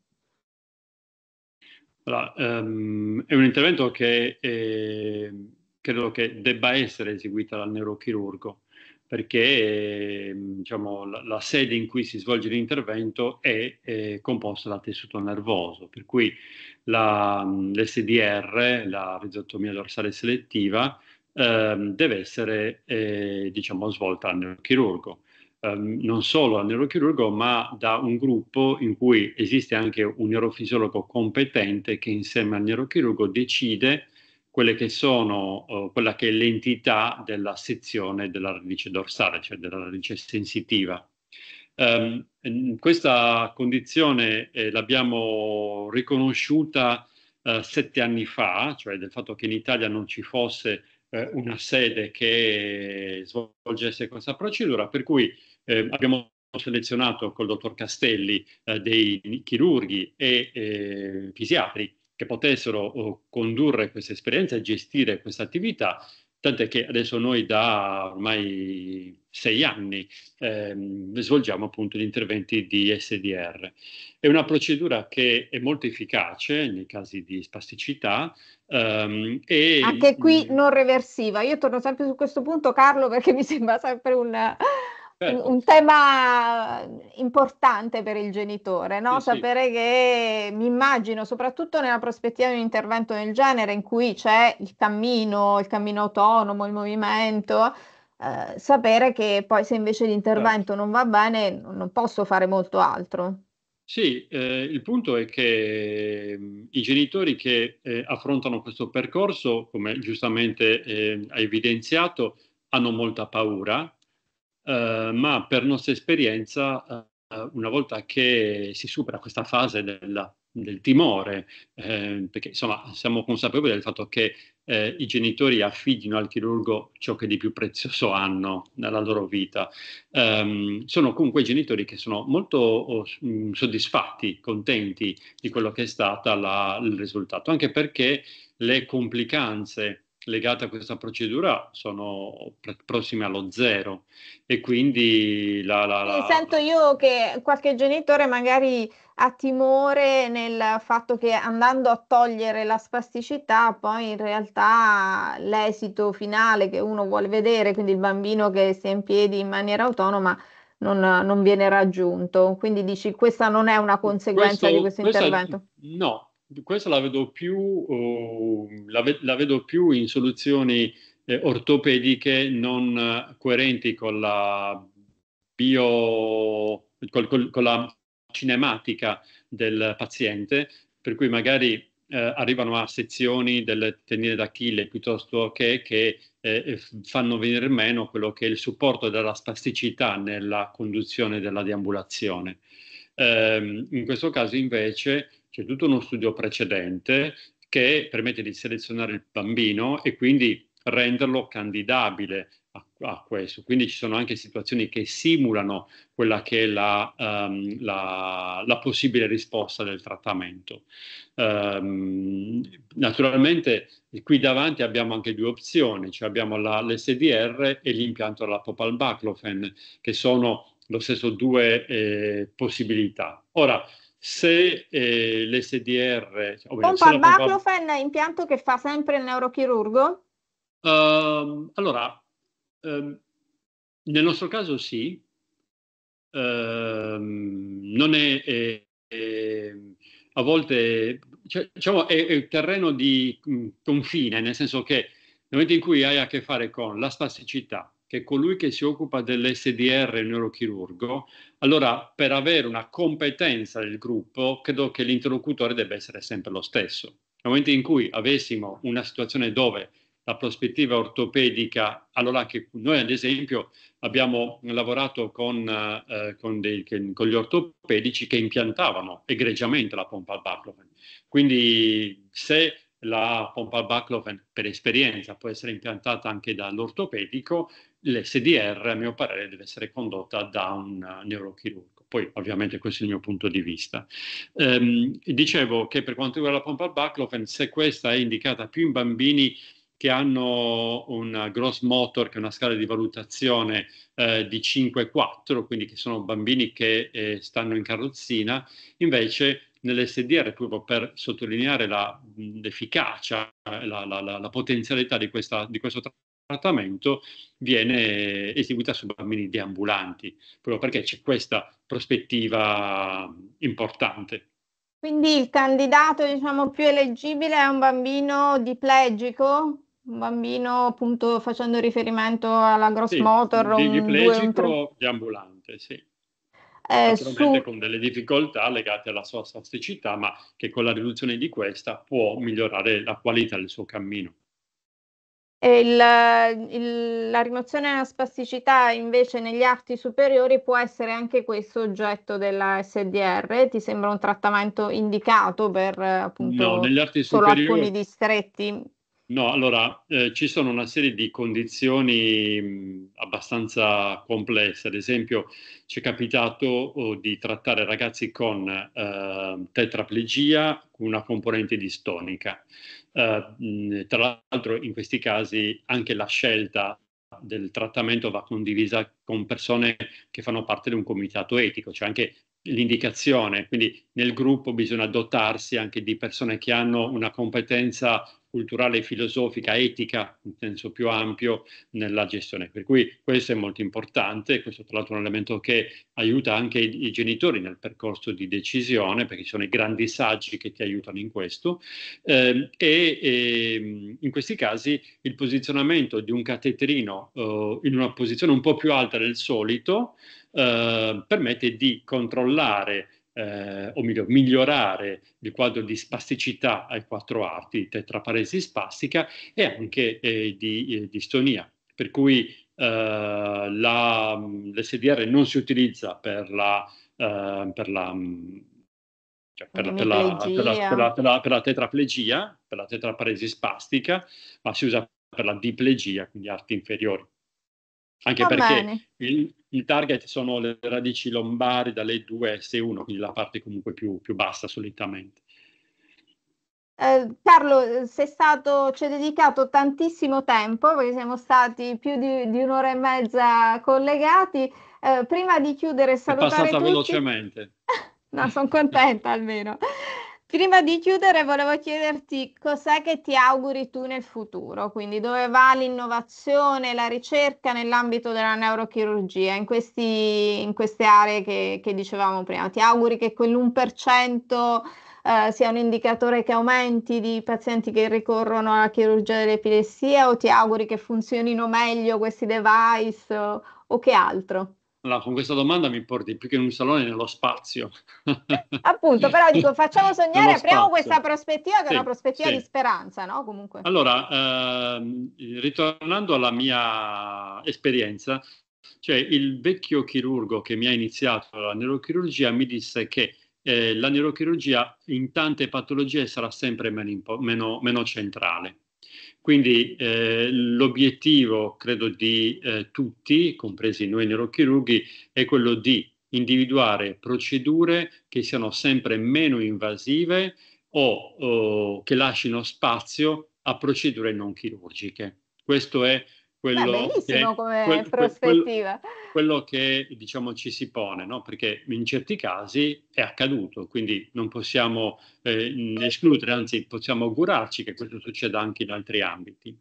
Allora, um, è un intervento che eh, credo che debba essere eseguito dal neurochirurgo perché ehm, diciamo, la, la, sede in cui si svolge l'intervento è, è composta dal tessuto nervoso, per cui la, l'SDR, la rizotomia dorsale selettiva, eh, deve essere eh, diciamo, svolta dal neurochirurgo ehm, non solo al neurochirurgo, ma da un gruppo in cui esiste anche un neurofisiologo competente che insieme al neurochirurgo decide quelle che sono eh, quella che è l'entità della sezione della radice dorsale, cioè della radice sensitiva. Um, questa condizione eh, l'abbiamo riconosciuta eh, sette anni fa, cioè del fatto che in Italia non ci fosse eh, una sede che svolgesse questa procedura, per cui eh, abbiamo selezionato col dottor Castelli eh, dei chirurghi e eh, fisiatri che potessero oh, condurre questa esperienza e gestire questa attività, tant'è che adesso noi da ormai sei anni ehm, svolgiamo appunto gli interventi di SDR. È una procedura che è molto efficace nei casi di spasticità. Ehm, e... Anche qui mm non reversiva. Io torno sempre su questo punto, Carlo, perché mi sembra sempre un certo. un tema importante per il genitore, no? sì, sapere sì. che mi immagino, soprattutto nella prospettiva di un intervento del genere in cui c'è il cammino, il cammino autonomo, il movimento. Eh, sapere che poi se invece l'intervento certo. non va bene non posso fare molto altro. Sì, eh, il punto è che mh, mm, i genitori che eh, affrontano questo percorso, come giustamente eh, ha evidenziato, hanno molta paura eh, ma per nostra esperienza, eh, una volta che si supera questa fase della, del timore, eh, perché insomma siamo consapevoli del fatto che eh, i genitori affidino al chirurgo ciò che di più prezioso hanno nella loro vita, ehm, sono comunque genitori che sono molto oh, mm, soddisfatti, contenti di quello che è stato la, il risultato, anche perché le complicanze legate a questa procedura sono prossime allo zero e quindi la, la, la... Sì, eh, sento io che qualche genitore magari ha timore nel fatto che andando a togliere la spasticità poi in realtà l'esito finale che uno vuole vedere quindi il bambino che si è in piedi in maniera autonoma non, non viene raggiunto quindi dici questa non è una conseguenza questo, di questo intervento è, no questo la vedo più, oh, la, ve- la vedo più in soluzioni eh, ortopediche non eh, coerenti con la bio, col, col, con la cinematica del paziente, per cui magari eh, arrivano a sezioni del tendine d'Achille piuttosto che, che eh, fanno venire meno quello che è il supporto della spasticità nella conduzione della deambulazione. Eh, in questo caso invece c'è tutto uno studio precedente che permette di selezionare il bambino e quindi renderlo candidabile a, a questo. Quindi ci sono anche situazioni che simulano quella che è la, um, la, la possibile risposta del trattamento. Um, naturalmente qui davanti abbiamo anche due opzioni, cioè abbiamo la, l'SDR e l'impianto della Popalbaclofen, che sono lo stesso due eh, possibilità. Ora, se eh, l'SDR... Cioè, Pompa al baclofen, pompa... impianto che fa sempre il neurochirurgo? Uh, allora, um, nel nostro caso sì, uh, non è, è, è, a volte cioè, diciamo, è, è il terreno di mh, mm, confine, nel senso che nel momento in cui hai a che fare con la spasticità, che è colui che si occupa dell'SDR, il neurochirurgo, allora per avere una competenza del gruppo credo che l'interlocutore debba essere sempre lo stesso. Nel momento in cui avessimo una situazione dove la prospettiva ortopedica, allora che noi ad esempio abbiamo lavorato con, eh, con, dei, con gli ortopedici che impiantavano egregiamente la pompa al baclofen. Quindi se la pompa al baclofen per esperienza può essere impiantata anche dall'ortopedico, l'SDR a mio parere deve essere condotta da un eh, neurochirurgo. Poi ovviamente questo è il mio punto di vista. Ehm, dicevo che per quanto riguarda la pompa al baclofen, se questa è indicata più in bambini che hanno un gross motor, che è una scala di valutazione eh, di 5-4, quindi che sono bambini che eh, stanno in carrozzina, invece nell'SDR, proprio per sottolineare la, l'efficacia, la, la, la potenzialità di, questa, di, questo trattamento viene eseguita su bambini deambulanti, proprio perché c'è questa prospettiva importante. Quindi il candidato diciamo, più eleggibile è un bambino diplegico, un bambino appunto facendo riferimento alla gross sì, motor. Di, diplegico un... deambulante, sì. Eh, su... con delle difficoltà legate alla sua spasticità, ma che con la riduzione di questa può migliorare la qualità del suo cammino. Il, il, la rimozione della spasticità invece negli arti superiori può essere anche questo oggetto della SDR? Ti sembra un trattamento indicato per appunto no, solo alcuni distretti? No, allora eh, ci sono una serie di condizioni mh, mm, abbastanza complesse, ad esempio ci è capitato oh, di trattare ragazzi con eh, tetraplegia con una componente distonica eh, tra l'altro in questi casi anche la scelta del trattamento va condivisa con persone che fanno parte di un comitato etico, cioè anche l'indicazione, quindi nel gruppo bisogna dotarsi anche di persone che hanno una competenza culturale, filosofica, etica, in senso più ampio, nella gestione. Per cui questo è molto importante, questo tra l'altro è un elemento che aiuta anche i, i genitori nel percorso di decisione, perché ci sono i grandi saggi che ti aiutano in questo, eh, e, e, ehm, in questi casi il posizionamento di un catetrino eh, in una posizione un po' più alta del solito eh, permette di controllare eh, o meglio, migliorare il quadro di spasticità ai quattro arti, di tetraparesi spastica e anche eh, di eh, distonia. Per cui eh, la, mm, l'SDR non si utilizza per la, per la per la tetraplegia, per la tetraparesi spastica, ma si usa per la diplegia, quindi arti inferiori anche Va perché il, il target sono le radici lombari dalle 2 S1, quindi la parte comunque più, più bassa solitamente. Eh, Carlo, sei stato, ci hai dedicato tantissimo tempo perché siamo stati più di, di un'ora e mezza collegati. Eh, prima di chiudere, salutare. È passata tutti. velocemente. no, sono contenta almeno. Prima di chiudere volevo chiederti cos'è che ti auguri tu nel futuro, quindi dove va l'innovazione, la ricerca nell'ambito della neurochirurgia, in, questi, in queste aree che, che, dicevamo prima. Ti auguri che quell'1% eh, sia un indicatore che aumenti di pazienti che ricorrono alla chirurgia dell'epilessia o ti auguri che funzionino meglio questi device o, o che altro? allora, con questa domanda mi porti più che in un salone nello spazio. Eh, appunto, però dico, facciamo sognare, apriamo questa prospettiva che sì, è una prospettiva sì. di speranza, no? Comunque. Allora, ehm, ritornando alla mia esperienza, cioè il vecchio chirurgo che mi ha iniziato la neurochirurgia mi disse che eh, la neurochirurgia in tante patologie sarà sempre meno, meno, meno centrale. Quindi eh, l'obiettivo, credo, di eh, tutti, compresi noi neurochirurghi, è quello di individuare procedure che siano sempre meno invasive o, o che lasciano spazio a procedure non chirurgiche. Questo è quello, eh, come quel, quel, quello che, diciamo, ci si pone, no? perché in certi casi è accaduto, quindi non possiamo eh, escludere, anzi possiamo augurarci che questo succeda anche in altri ambiti.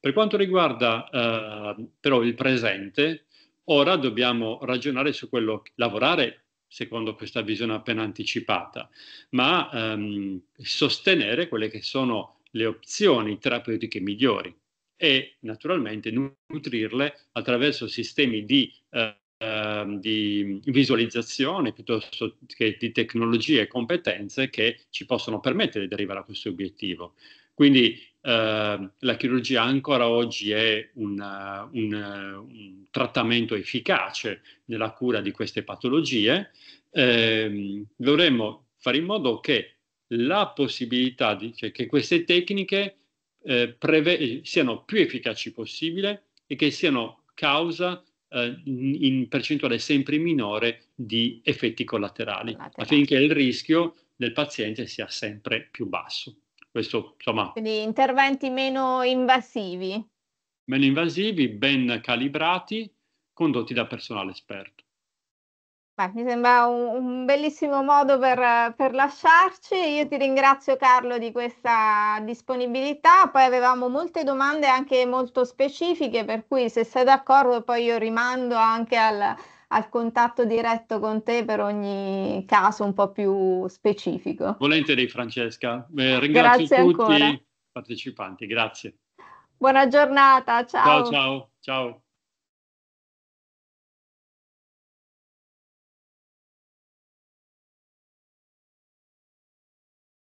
Per quanto riguarda eh, però il presente, ora dobbiamo ragionare su quello, lavorare secondo questa visione appena anticipata, ma ehm, sostenere quelle che sono le opzioni terapeutiche migliori e naturalmente nutrirle attraverso sistemi di, eh, di, visualizzazione piuttosto che di tecnologie e competenze che ci possono permettere di arrivare a questo obiettivo. Quindi eh, la chirurgia ancora oggi è una, un, un, trattamento efficace nella cura di queste patologie. Eh, dovremmo fare in modo che la possibilità di, cioè, che queste tecniche eh, preve- eh, siano più efficaci possibile e che siano causa eh, in percentuale sempre minore di effetti collaterali, Laterali. affinché il rischio del paziente sia sempre più basso. Questo, insomma, Quindi interventi meno invasivi. Meno invasivi, ben calibrati, condotti da personale esperto. Beh, mi sembra un, un bellissimo modo per, per, lasciarci. Io ti ringrazio Carlo di questa disponibilità. Poi avevamo molte domande anche molto specifiche, per cui se sei d'accordo poi io rimando anche al, al contatto diretto con te per ogni caso un po' più specifico. Volentieri Francesca. Eh, ringrazio tutti ancora. i partecipanti, grazie. Buona giornata, ciao. Ciao, ciao, ciao.